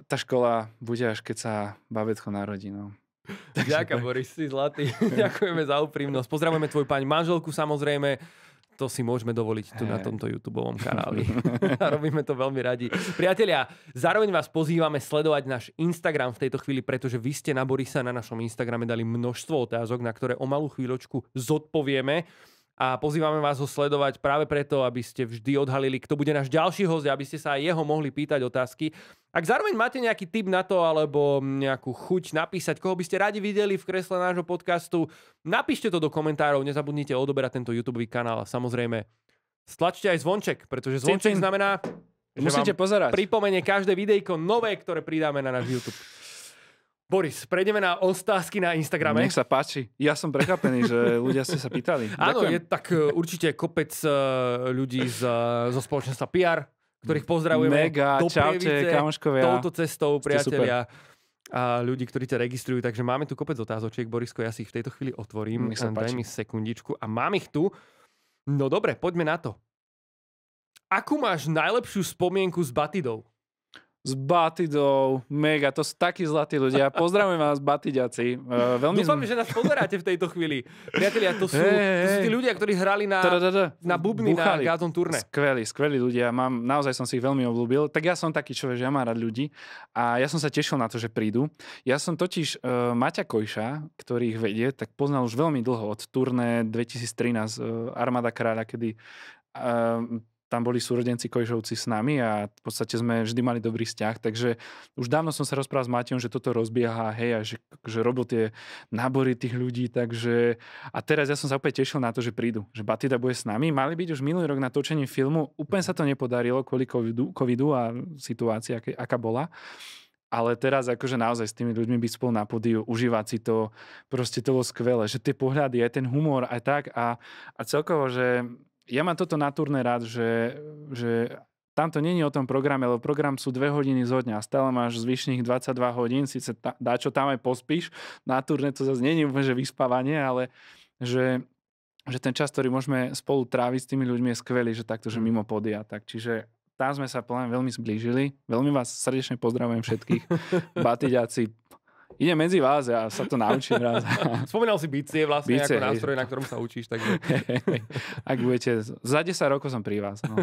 tá škola bude až keď sa babetko narodí. No. Takže Ďakujem, Boris, si zlatý. Ďakujeme za úprimnosť. Pozdravujeme tvoju pani manželku samozrejme. To si môžeme dovoliť tu hey. na tomto YouTube kanáli. Robíme to veľmi radi. Priatelia, zároveň vás pozývame sledovať náš Instagram v tejto chvíli, pretože vy ste na Borisa na našom Instagrame dali množstvo otázok, na ktoré o malú chvíľočku zodpovieme a pozývame vás ho sledovať práve preto, aby ste vždy odhalili, kto bude náš ďalší host, aby ste sa aj jeho mohli pýtať otázky. Ak zároveň máte nejaký tip na to, alebo nejakú chuť napísať, koho by ste radi videli v kresle nášho podcastu, napíšte to do komentárov, nezabudnite odoberať tento YouTube kanál a samozrejme stlačte aj zvonček, pretože zvonček znamená, že Musíte pozerať. pripomenie každé videjko nové, ktoré pridáme na náš YouTube. Boris, prejdeme na otázky na Instagrame. Nech sa páči. Ja som prekvapený, že ľudia ste sa pýtali. Áno, Ďakujem. je tak e, určite kopec e, ľudí z, e, zo spoločenstva PR, ktorých pozdravujeme. Mega, do čaute, kamoškovia. Touto cestou, priatelia. A ľudí, ktorí ťa registrujú. Takže máme tu kopec otázočiek. Borisko, ja si ich v tejto chvíli otvorím. Nech sa Daj mi sekundičku. A mám ich tu. No dobre, poďme na to. Akú máš najlepšiu spomienku s Batidou? s Batidou, mega, to sú takí zlatí ľudia. Pozdravujem vás, Batidiaci. Uh, eh, veľmi Dúfam, z... že nás pozeráte v tejto chvíli. Priatelia, to sú, hey, to sú tí ľudia, ktorí hrali na, na bubny Buchali. na Gazon turné. Skvelí, skvelí ľudia. Mám, naozaj som si ich veľmi obľúbil. Tak ja som taký človek, že ja mám rád ľudí a ja som sa tešil na to, že prídu. Ja som totiž uh, Maťa Kojša, ktorý ich vedie, tak poznal už veľmi dlho od turné 2013 uh, Armada kráľa, kedy uh, tam boli súrodenci Kojšovci s nami a v podstate sme vždy mali dobrý vzťah, takže už dávno som sa rozprával s Matejom, že toto rozbieha, hej, a že, že robil tie nábory tých ľudí, takže a teraz ja som sa opäť tešil na to, že prídu, že Batida bude s nami. Mali byť už minulý rok na točení filmu, úplne sa to nepodarilo kvôli covidu, covidu a situácii, aká, aká bola ale teraz akože naozaj s tými ľuďmi byť spolu na podiu, užívať si to, proste to bolo skvelé, že tie pohľady, aj ten humor, aj tak a, a celkovo, že ja mám toto na turné rád, že, že tam to není o tom programe, lebo program sú 2 hodiny zo dňa, stále máš zvyšných 22 hodín, síce tá, dá čo tam aj pospíš, na turné to zase není úplne, že vyspávanie, ale že, že ten čas, ktorý môžeme spolu tráviť s tými ľuďmi je skvelý, že takto, že mm. mimo podia, tak čiže tam sme sa plne veľmi zblížili. Veľmi vás srdečne pozdravujem všetkých. Batiďáci, Ide medzi vás, ja sa to naučím raz. Spomínal si bicie vlastne bicie, ako nástroj, hej. na ktorom sa učíš. Takže... Ak budete, za 10 rokov som pri vás. No.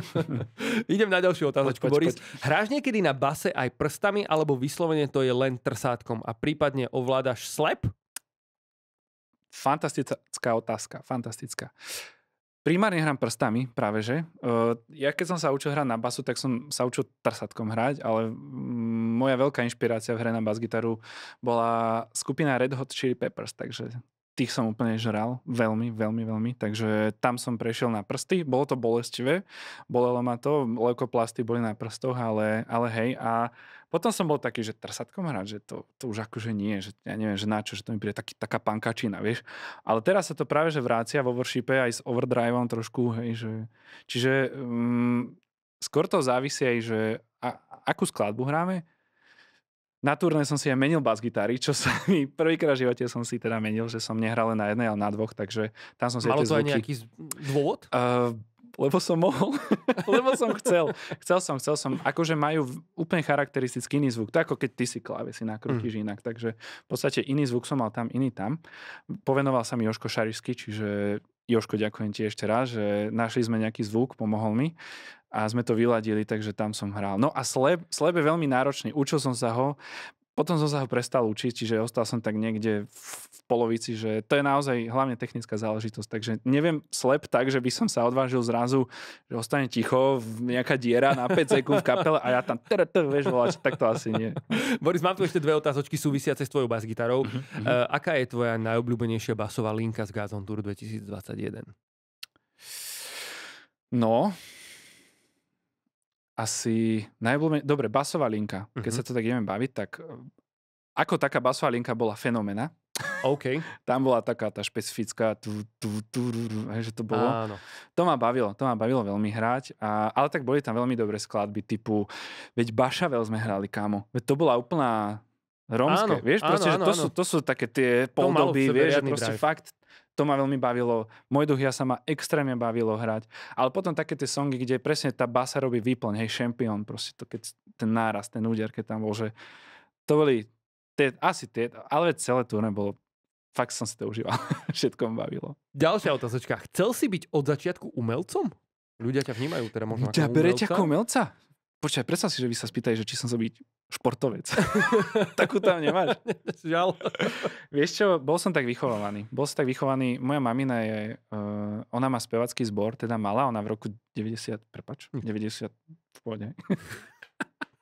Idem na ďalšiu otázočku, poď, poď, Poď. Hráš niekedy na base aj prstami, alebo vyslovene to je len trsátkom a prípadne ovládaš slep? Fantastická otázka, fantastická. Uh, Primárne hrám prstami, práve že. Ja keď som sa učil hrať na basu, tak som sa učil trsatkom hrať, ale moja veľká inšpirácia v hre na basgitaru bola skupina Red Hot Chili Peppers, takže tých som úplne žral, veľmi, veľmi, veľmi, takže tam som prešiel na prsty, bolo to bolestivé, bolelo ma to, leukoplasty boli na prstoch, ale, ale hej, a potom som bol taký, že trsatkom hrať, že to, to už akože nie, že ja neviem, že na čo, že to mi príde taký, taká pankačina, vieš. Ale teraz sa to práve, že vrácia vo worshipe aj s overdriveom trošku, hej, že... Čiže um, skôr to závisí aj, že a, akú skladbu hráme. Na turné som si aj menil bas gitary, čo sa mi prvýkrát v živote som si teda menil, že som nehral len na jednej, ale na dvoch, takže tam som si Malo to aj nejaký dôvod? Uh, lebo som mohol, lebo som chcel. Chcel som, chcel som. Akože majú úplne charakteristický iný zvuk. Tak ako keď ty si kláve si nakrútiš mm. inak. Takže v podstate iný zvuk som mal tam, iný tam. Povenoval sa mi Joško Šarišsky, čiže Joško, ďakujem ti ešte raz, že našli sme nejaký zvuk, pomohol mi a sme to vyladili, takže tam som hral. No a sleb, sleb je veľmi náročný. Učil som sa ho potom som sa ho prestal učiť, čiže ostal som tak niekde v polovici, že to je naozaj hlavne technická záležitosť. Takže neviem slep tak, že by som sa odvážil zrazu, že ostane ticho, nejaká diera na 5 sekúnd v kapele a ja tam tr, vieš volať, tak to asi nie. Boris, mám tu ešte dve otázočky súvisiace s tvojou basgitarou. Uh-huh. Uh, aká je tvoja najobľúbenejšia basová linka z Gazon Tour 2021? No, asi najblúme... Dobre, basová linka. Keď mm-hmm. sa mhm. to tak ideme baviť, tak eh, ako taká basová linka bola fenomena. OK. Tam bola taká tá špecifická, tu, tu, tu, tu, že to bolo. Áno. To ma bavilo, to ma bavilo veľmi hrať. A, ale tak boli tam veľmi dobré skladby typu, veď Bašavel sme hrali, kámo. Veď to bola úplná rómske, áno, vieš? Áno, proste, áno, že to, áno. Sú, to sú také tie poldoby, vieš, že proste drive. fakt to ma veľmi bavilo. Môj duch ja sa ma extrémne bavilo hrať. Ale potom také tie songy, kde presne tá basa robí výplň, hej, šampión, proste to, keď ten náraz, ten úder, keď tam bol, že to boli tie, asi tie, ale celé turné bolo fakt som si to užíval. Všetko ma bavilo. Ďalšia otázočka. Chcel si byť od začiatku umelcom? Ľudia ťa vnímajú teda možno ako umelca. berete ako umelca? Počkaj, predstav si, že vy sa spýtaj, že či som chcel byť športovec. Takú tam nemáš. Žiaľ. Vieš čo, bol som tak vychovaný. Bol som tak vychovaný, moja mamina je, uh, ona má spevacký zbor, teda mala, ona v roku 90, prepač, 90, hm. v pôde.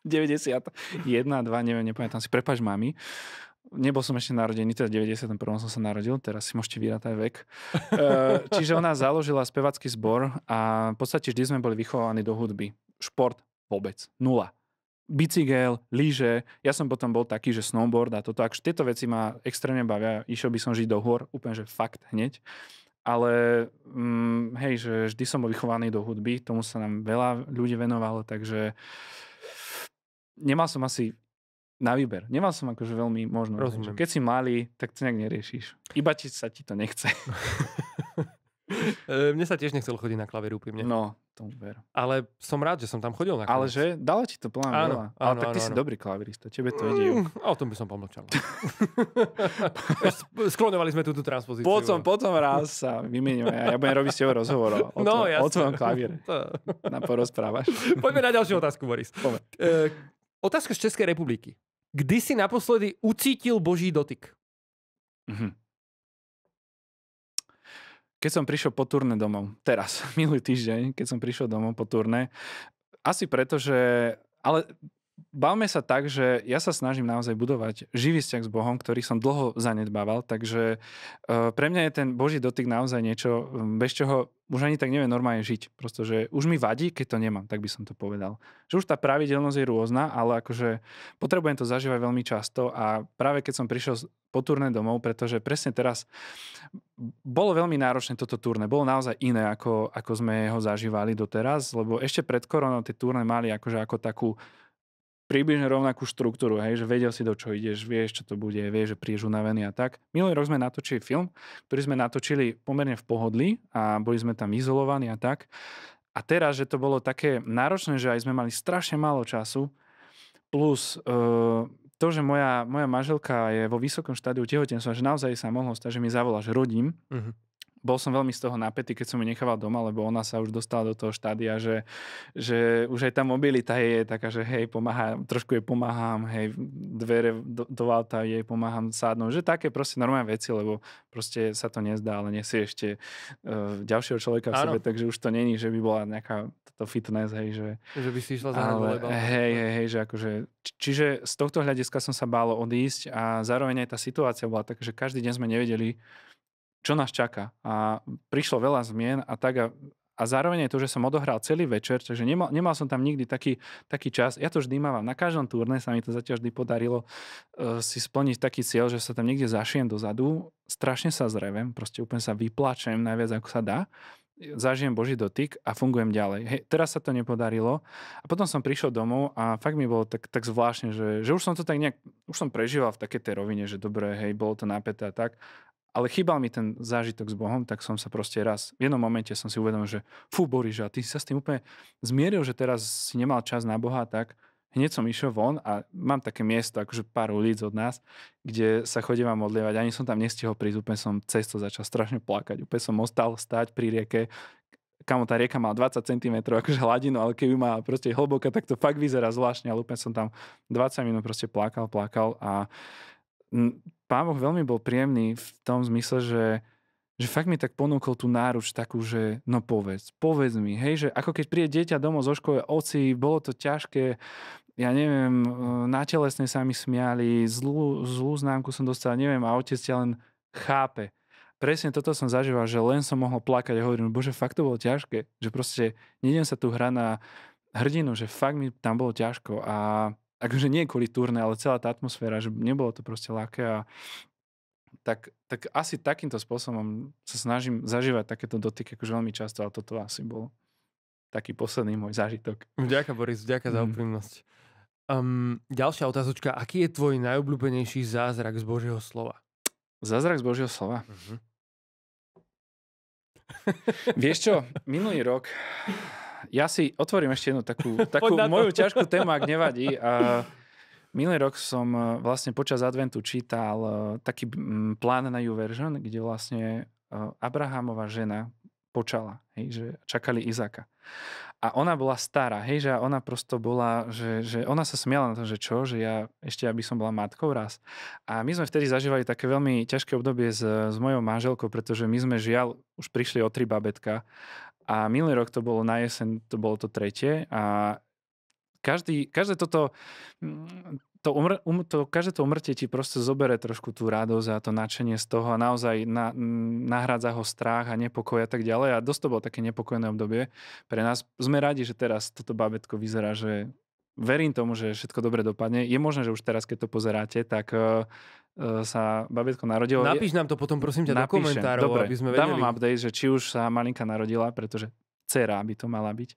91, 2, neviem, nepamätám si, prepač mami. Nebol som ešte narodený, teda v 91. som sa narodil, teraz si môžete aj vek. E, čiže ona založila spevacký zbor a v podstate vždy sme boli vychovaní do hudby. Šport Vôbec. Nula. Bicykel, lyže, ja som potom bol taký, že snowboard a toto, Akže tieto veci ma extrémne bavia, išiel by som žiť do hôr, úplne, že fakt hneď. Ale mm, hej, že vždy som bol vychovaný do hudby, tomu sa nám veľa ľudí venovalo, takže nemal som asi na výber. Nemal som akože veľmi možno. Keď si malý, tak to nejak neriešiš. Iba ti sa ti to nechce. Ehm, mne sa tiež nechcelo chodiť na klavír úprimne. No, tomu ver. Ale som rád, že som tam chodil na klavír. Ale že dala ti to plán áno, veľa. Ale áno, tak ty áno, si dobrý klavirista, tebe to mm, ide. Mm, o tom by som pomlčal. Sklonovali sme túto transpozíciu. Potom, potom raz sa vymeníme a ja budem robiť s tebou rozhovor o, no, o tvojom klavíre. To... Na porozprávaš. Poďme na ďalšiu otázku, Boris. Poďme. E, otázka z Českej republiky. Kdy si naposledy ucítil Boží dotyk? Mhm. Keď som prišiel po turné domov, teraz, minulý týždeň, keď som prišiel domov po turné, asi preto, že... Ale bavme sa tak, že ja sa snažím naozaj budovať živý vzťah s Bohom, ktorý som dlho zanedbával, takže e, pre mňa je ten Boží dotyk naozaj niečo, bez čoho už ani tak neviem normálne žiť. Prosto, že už mi vadí, keď to nemám, tak by som to povedal. Že už tá pravidelnosť je rôzna, ale akože potrebujem to zažívať veľmi často a práve keď som prišiel po turné domov, pretože presne teraz bolo veľmi náročné toto turné. Bolo naozaj iné, ako, ako sme ho zažívali doteraz, lebo ešte pred koronou tie turné mali akože ako takú približne rovnakú štruktúru, hej, že vedel si, do čo ideš, vieš, čo to bude, vieš, že prídeš unavený a tak. Minulý rok sme natočili film, ktorý sme natočili pomerne v pohodlí a boli sme tam izolovaní a tak. A teraz, že to bolo také náročné, že aj sme mali strašne málo času, plus e, to, že moja, moja manželka je vo vysokom štádiu tehotenstva, že naozaj sa mohlo stať, že mi zavolá, že rodím, uh-huh bol som veľmi z toho napätý, keď som ju nechával doma, lebo ona sa už dostala do toho štádia, že, že už aj tá mobilita je taká, že hej, pomáha, trošku jej pomáham, hej, dvere do, do auta jej pomáham sádnuť, že také proste normálne veci, lebo proste sa to nezdá, ale nesie ešte uh, ďalšieho človeka v ano. sebe, takže už to není, že by bola nejaká to fitness, hej, že... Že by si išla za ale, Hej, hej, hej, že akože... čiže z tohto hľadiska som sa bálo odísť a zároveň aj tá situácia bola taká, že každý deň sme nevedeli, čo nás čaká. A prišlo veľa zmien a tak a, a zároveň je to, že som odohral celý večer, takže nemal, nemal som tam nikdy taký, taký čas. Ja to vždy mávam. Na každom turné sa mi to zatiaľ vždy podarilo uh, si splniť taký cieľ, že sa tam niekde zašiem dozadu, strašne sa zrevem, proste úplne sa vyplačem najviac, ako sa dá zažijem Boží dotyk a fungujem ďalej. Hej, teraz sa to nepodarilo a potom som prišiel domov a fakt mi bolo tak, tak zvláštne, že, že už som to tak nejak, už som prežíval v takej tej rovine, že dobre, hej, bolo to napäté a tak ale chýbal mi ten zážitok s Bohom, tak som sa proste raz, v jednom momente som si uvedomil, že fú Boris, a ty si sa s tým úplne zmieril, že teraz si nemal čas na Boha, tak hneď som išiel von a mám také miesto, akože pár ulic od nás, kde sa chodím modlievať. Ani som tam nestihol prísť, úplne som cesto začal strašne plakať. Úplne som ostal stať pri rieke, kamo tá rieka mala 20 cm akože hladinu, ale keby má proste hlboká, tak to fakt vyzerá zvláštne, ale úplne som tam 20 minút proste plakal, plakal a Pán Boh veľmi bol príjemný v tom zmysle, že, že fakt mi tak ponúkol tú náruč takú, že no povedz, povedz mi, hej, že ako keď príde dieťa domov zo školy, oci, bolo to ťažké, ja neviem, e, na telesne sa mi smiali, zlú, zlú známku som dostal, neviem, a otec ťa len chápe. Presne toto som zažíval, že len som mohol plakať a hovorím, bože, fakt to bolo ťažké, že proste nedem sa tu hra na hrdinu, že fakt mi tam bolo ťažko a akože nie kvôli turné, ale celá tá atmosféra, že nebolo to proste ľahké a tak, tak asi takýmto spôsobom sa snažím zažívať takéto dotyky akože veľmi často, ale toto asi bol taký posledný môj zážitok. Ďakujem Boris, ďakujem za mhm. úprimnosť. Um, ďalšia otázočka, aký je tvoj najobľúbenejší zázrak z Božieho slova? Zázrak z Božieho slova? Uh-huh. Vieš čo, minulý rok ja si otvorím ešte jednu takú, takú moju ťažkú tému, ak nevadí. A minulý rok som e, vlastne počas adventu čítal e, taký mm, plán na YouVersion, kde vlastne e, Abrahamova žena počala, hej, že čakali Izaka. A ona bola stará, hej, že ona prosto bola, že, že ona sa smiala na to, že čo, že ja ešte aby som bola matkou raz. A my sme vtedy zažívali také veľmi ťažké obdobie s, s mojou manželkou, pretože my sme žiaľ už prišli o tri babetka a minulý rok to bolo na jeseň, to bolo to tretie a každý, každé toto, mm, to, umr- um, to každé to umrtie ti proste zobere trošku tú radosť a to nadšenie z toho a naozaj na, mm, nahrádza ho strach a nepokoj a tak ďalej. A dosť to bolo také nepokojné obdobie pre nás. Sme radi, že teraz toto babetko vyzerá, že verím tomu, že všetko dobre dopadne. Je možné, že už teraz, keď to pozeráte, tak e, e, sa babetko narodilo. Napíš nám to potom, prosím ťa, Napíšem. do komentárov, dobre, aby sme vedeli. Dávam update, že či už sa malinka narodila, pretože dcera by to mala byť.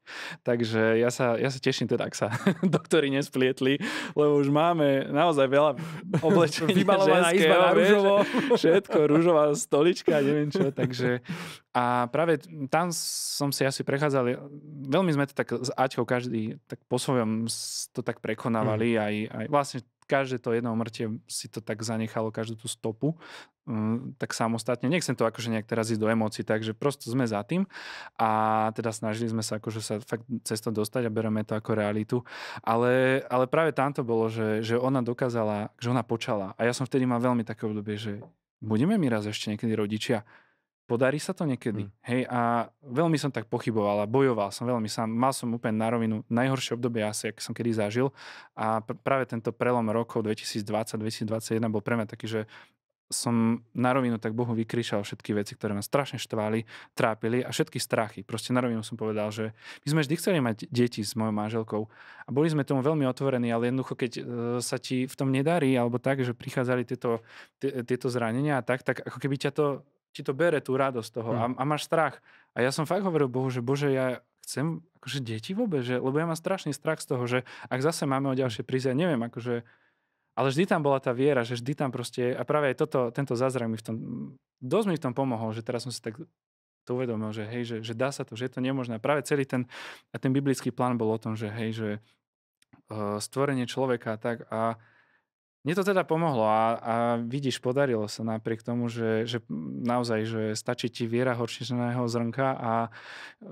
Takže ja sa, ja sa teším teda, ak sa doktori nesplietli, lebo už máme naozaj veľa oblečenia Vymalovaná izba na rúžovo. Všetko, rúžová stolička, neviem čo. Takže a práve tam som si asi prechádzal, veľmi sme to tak s Aťkou každý tak po svojom to tak prekonávali, mm. aj, aj vlastne každé to jedno umrtie si to tak zanechalo, každú tú stopu, mm, tak samostatne. Nechcem to akože nejak teraz ísť do emócií, takže prosto sme za tým a teda snažili sme sa akože sa fakt cez to dostať a bereme to ako realitu. Ale, ale práve tam to bolo, že, že ona dokázala, že ona počala. A ja som vtedy mal veľmi také obdobie, že budeme my raz ešte niekedy rodičia. Podarí sa to niekedy? Mm. Hej, a veľmi som tak pochyboval a bojoval som veľmi sám. Mal som úplne na rovinu najhoršie obdobie asi, ak som kedy zažil. A pr- práve tento prelom rokov 2020-2021 bol pre mňa taký, že som na rovinu tak Bohu vykrišal všetky veci, ktoré ma strašne štvali, trápili a všetky strachy. Proste na rovinu som povedal, že my sme vždy chceli mať deti s mojou manželkou a boli sme tomu veľmi otvorení, ale jednoducho, keď e, sa ti v tom nedarí, alebo tak, že prichádzali tieto, tieto zranenia a tak, tak ako keby ťa to ti to bere tú radosť toho hmm. a, a máš strach. A ja som fakt hovoril Bohu, že Bože, ja chcem akože deti vôbec, že, lebo ja mám strašný strach z toho, že ak zase máme o ďalšie prísť, ja neviem, akože, ale vždy tam bola tá viera, že vždy tam proste, a práve aj toto, tento zázrak mi v tom, dosť mi v tom pomohol, že teraz som si tak to uvedomil, že hej, že, že dá sa to, že je to nemožné. A práve celý ten, a ten biblický plán bol o tom, že hej, že uh, stvorenie človeka tak a mne to teda pomohlo a, a vidíš, podarilo sa napriek tomu, že, že naozaj, že stačí ti viera horčičného zrnka a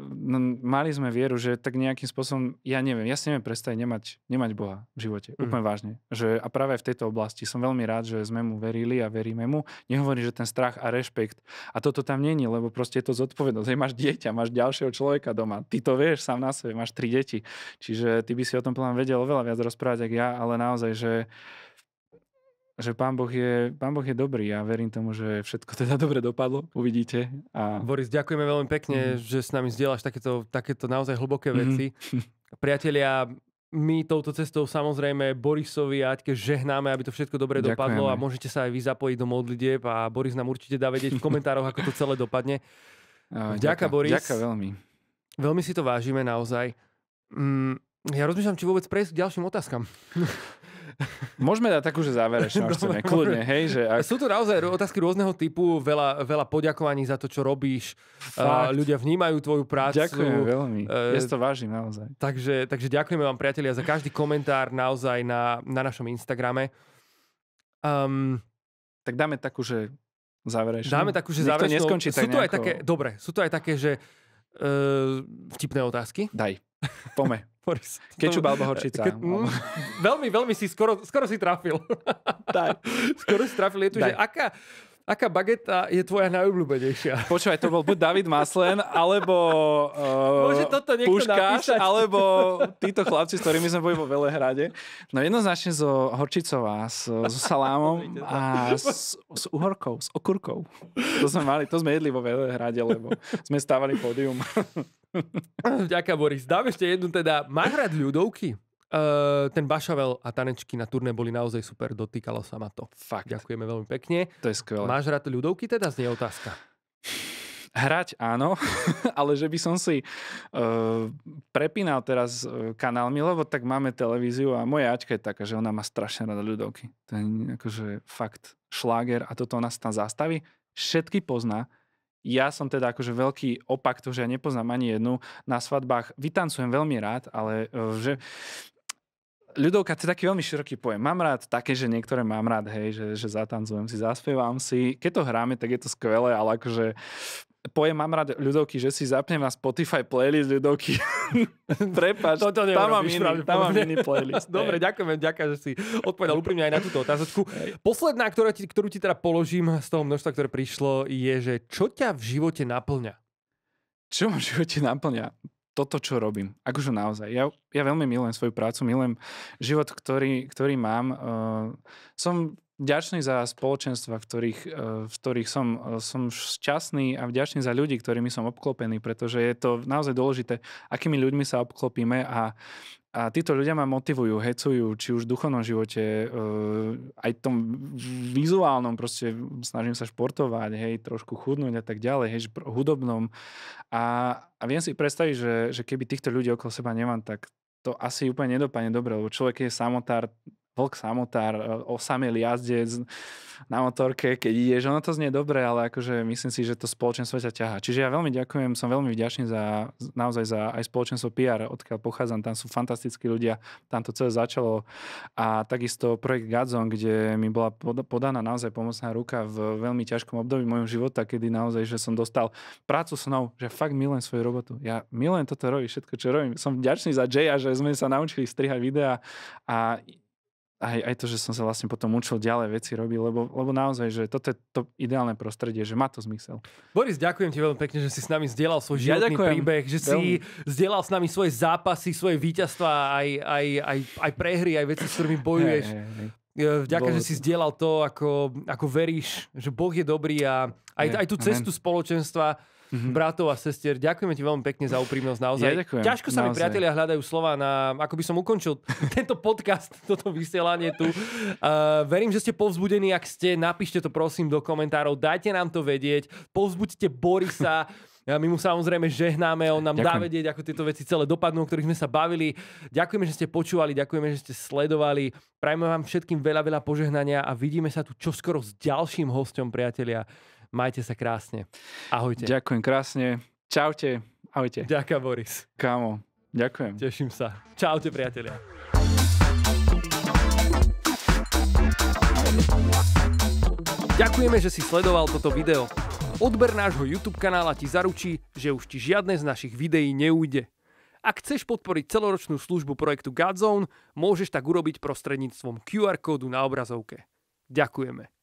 no, mali sme vieru, že tak nejakým spôsobom, ja neviem, ja si neviem predstaviť nemať, nemať Boha v živote, mm. úplne vážne. Že, a práve v tejto oblasti som veľmi rád, že sme mu verili a veríme mu. Nehovorím, že ten strach a rešpekt a toto tam není, lebo proste je to zodpovednosť. Hej, máš dieťa, máš ďalšieho človeka doma, ty to vieš sám na sebe, máš tri deti, čiže ty by si o tom plán vedel oveľa viac rozprávať, ako ja, ale naozaj, že že pán boh, je, pán boh je dobrý a verím tomu, že všetko teda dobre dopadlo, uvidíte. A... Boris, ďakujeme veľmi pekne, mm. že s nami zdieľaš takéto, takéto naozaj hlboké mhm. veci. Mm. Priatelia, my touto cestou samozrejme Borisovi a Aťke žehnáme, aby to všetko dobre Ďakujeme. dopadlo a môžete sa aj vy zapojiť do modlitieb a Boris nám určite dá vedieť v komentároch, ako to celé dopadne. Ďaká, Boris. Ďaká veľmi. Veľmi si to vážime naozaj. Mm, ja rozmýšľam, či vôbec prejsť k ďalším otázkam. Môžeme dať takú, že záverečnú, ak kľudne, hej? Že ak... Sú to naozaj otázky rôzneho typu, veľa, veľa poďakovaní za to, čo robíš, Fakt. ľudia vnímajú tvoju prácu. Ďakujem veľmi, uh, ja to vážim naozaj. Takže, takže ďakujeme vám, priatelia, za každý komentár naozaj na, na našom Instagrame. Um, tak dáme takú, že záverečnú. Dáme takú, že záverečnú. sú tak nejako... aj také, dobre, sú to aj také, že Uh, vtipné otázky. Daj. Pome. Boris. Kečup alebo horčica. Ke, mm, veľmi, veľmi si skoro, skoro si trafil. Daj. Skoro si trafil. Je tu, Daj. že aká Aká bageta je tvoja najobľúbenejšia? Počúvaj, to bol buď David Maslen, alebo uh, toto Puškáš, napísať? alebo títo chlapci, s ktorými sme boli vo Velehrade. No jednoznačne zo Horčicová, s, so, so salámom a s, s uhorkou, s okurkou. To sme mali, to sme jedli vo Velehrade, lebo sme stávali pódium. Ďakujem, Boris. Dám ešte jednu teda. Máš rád ľudovky? Eh, ten Bašavel a tanečky na turné boli naozaj super, dotýkalo sa ma to. Fakt. Ďakujeme veľmi pekne. To je skvelé. Máš rád ľudovky teda? Znie otázka. Hrať áno, ale že by som si uh, prepínal teraz eh, kanálmi, lebo tak máme televíziu a moja Aťka je taká, že ona má strašne rada ľudovky. To je akože fakt šláger a toto nás tam zastaví. Všetky pozná, ja som teda akože veľký opak, to, že ja nepoznám ani jednu. Na svadbách vytancujem veľmi rád, ale že ľudovka to je taký veľmi široký pojem. Mám rád také, že niektoré mám rád, hej, že, že zatancujem si, zaspievam si. Keď to hráme, tak je to skvelé, ale akože pojem mám rád ľudovky, že si zapnem na Spotify playlist ľudovky. Prepač, Toto tam, mám iný, tam mám iný playlist. Dobre, ďakujem, ďakujem, že si odpovedal úprimne aj na túto otázočku. Posledná, ktorú ti, ktorú ti teda položím z toho množstva, ktoré prišlo, je, že čo ťa v živote naplňa? Čo ma v živote naplňa? toto, čo robím. Akože naozaj. Ja, ja veľmi milujem svoju prácu, milujem život, ktorý, ktorý mám. Ehm, som vďačný za spoločenstva, v ktorých, ehm, v ktorých som, ehm, som šťastný a vďačný za ľudí, ktorými som obklopený, pretože je to naozaj dôležité, akými ľuďmi sa obklopíme a a títo ľudia ma motivujú, hecujú, či už v duchovnom živote, eh, aj v tom vizuálnom, proste snažím sa športovať, hej, trošku chudnúť a tak ďalej, hej, hudobnom. A, a viem si predstaviť, že, že keby týchto ľudí okolo seba nemám, tak to asi úplne nedopadne dobre, lebo človek je samotár, vlk samotár, e, osamel jazdec na motorke, keď ideš, ono to znie dobre, ale akože myslím si, že to spoločenstvo ťa ťaha. Čiže ja veľmi ďakujem, som veľmi vďačný za, naozaj za aj spoločenstvo PR, odkiaľ pochádzam, tam sú fantastickí ľudia, tam to celé začalo a takisto projekt Gadzon, kde mi bola podaná naozaj pomocná ruka v veľmi ťažkom období mojom života, kedy naozaj, že som dostal prácu snov, že fakt milujem svoju robotu. Ja milujem toto robiť, všetko, čo robím. Som vďačný za Jaya, že sme sa naučili strihať videá a aj, aj to, že som sa vlastne potom učil ďalej veci robiť, lebo, lebo naozaj, že toto je to ideálne prostredie, že má to zmysel. Boris, ďakujem ti veľmi pekne, že si s nami zdieľal svoj životný ja príbeh, že veľmi. si zdieľal s nami svoje zápasy, svoje víťazstva, aj, aj, aj, aj prehry, aj veci, s ktorými bojuješ. Hey, hey, hey. E, vďaka, že si zdieľal to, ako, ako veríš, že Boh je dobrý a aj, aj tú cestu Amen. spoločenstva mm-hmm. bratov a sestier. Ďakujeme ti veľmi pekne za úprimnosť. Naozaj. Ja ďakujem, Ťažko sa naozaj. mi priatelia hľadajú slova na... Ako by som ukončil tento podcast, toto vysielanie tu. Uh, verím, že ste povzbudení. Ak ste, napíšte to prosím do komentárov. Dajte nám to vedieť. Povzbuďte Borisa. Ja, my mu samozrejme žehnáme, on nám Ďakujem. dá vedieť, ako tieto veci celé dopadnú, o ktorých sme sa bavili. Ďakujeme, že ste počúvali, ďakujeme, že ste sledovali. Prajme vám všetkým veľa, veľa požehnania a vidíme sa tu čoskoro s ďalším hostom, priatelia. Majte sa krásne. Ahojte. Ďakujem krásne. Čaute. Ahojte. Ďakujem, Boris. Kámo, ďakujem. Teším sa. Čaute, priatelia. Ďakujeme, že si sledoval toto video. Odber nášho YouTube kanála ti zaručí, že už ti žiadne z našich videí neújde. Ak chceš podporiť celoročnú službu projektu Godzone, môžeš tak urobiť prostredníctvom QR kódu na obrazovke. Ďakujeme.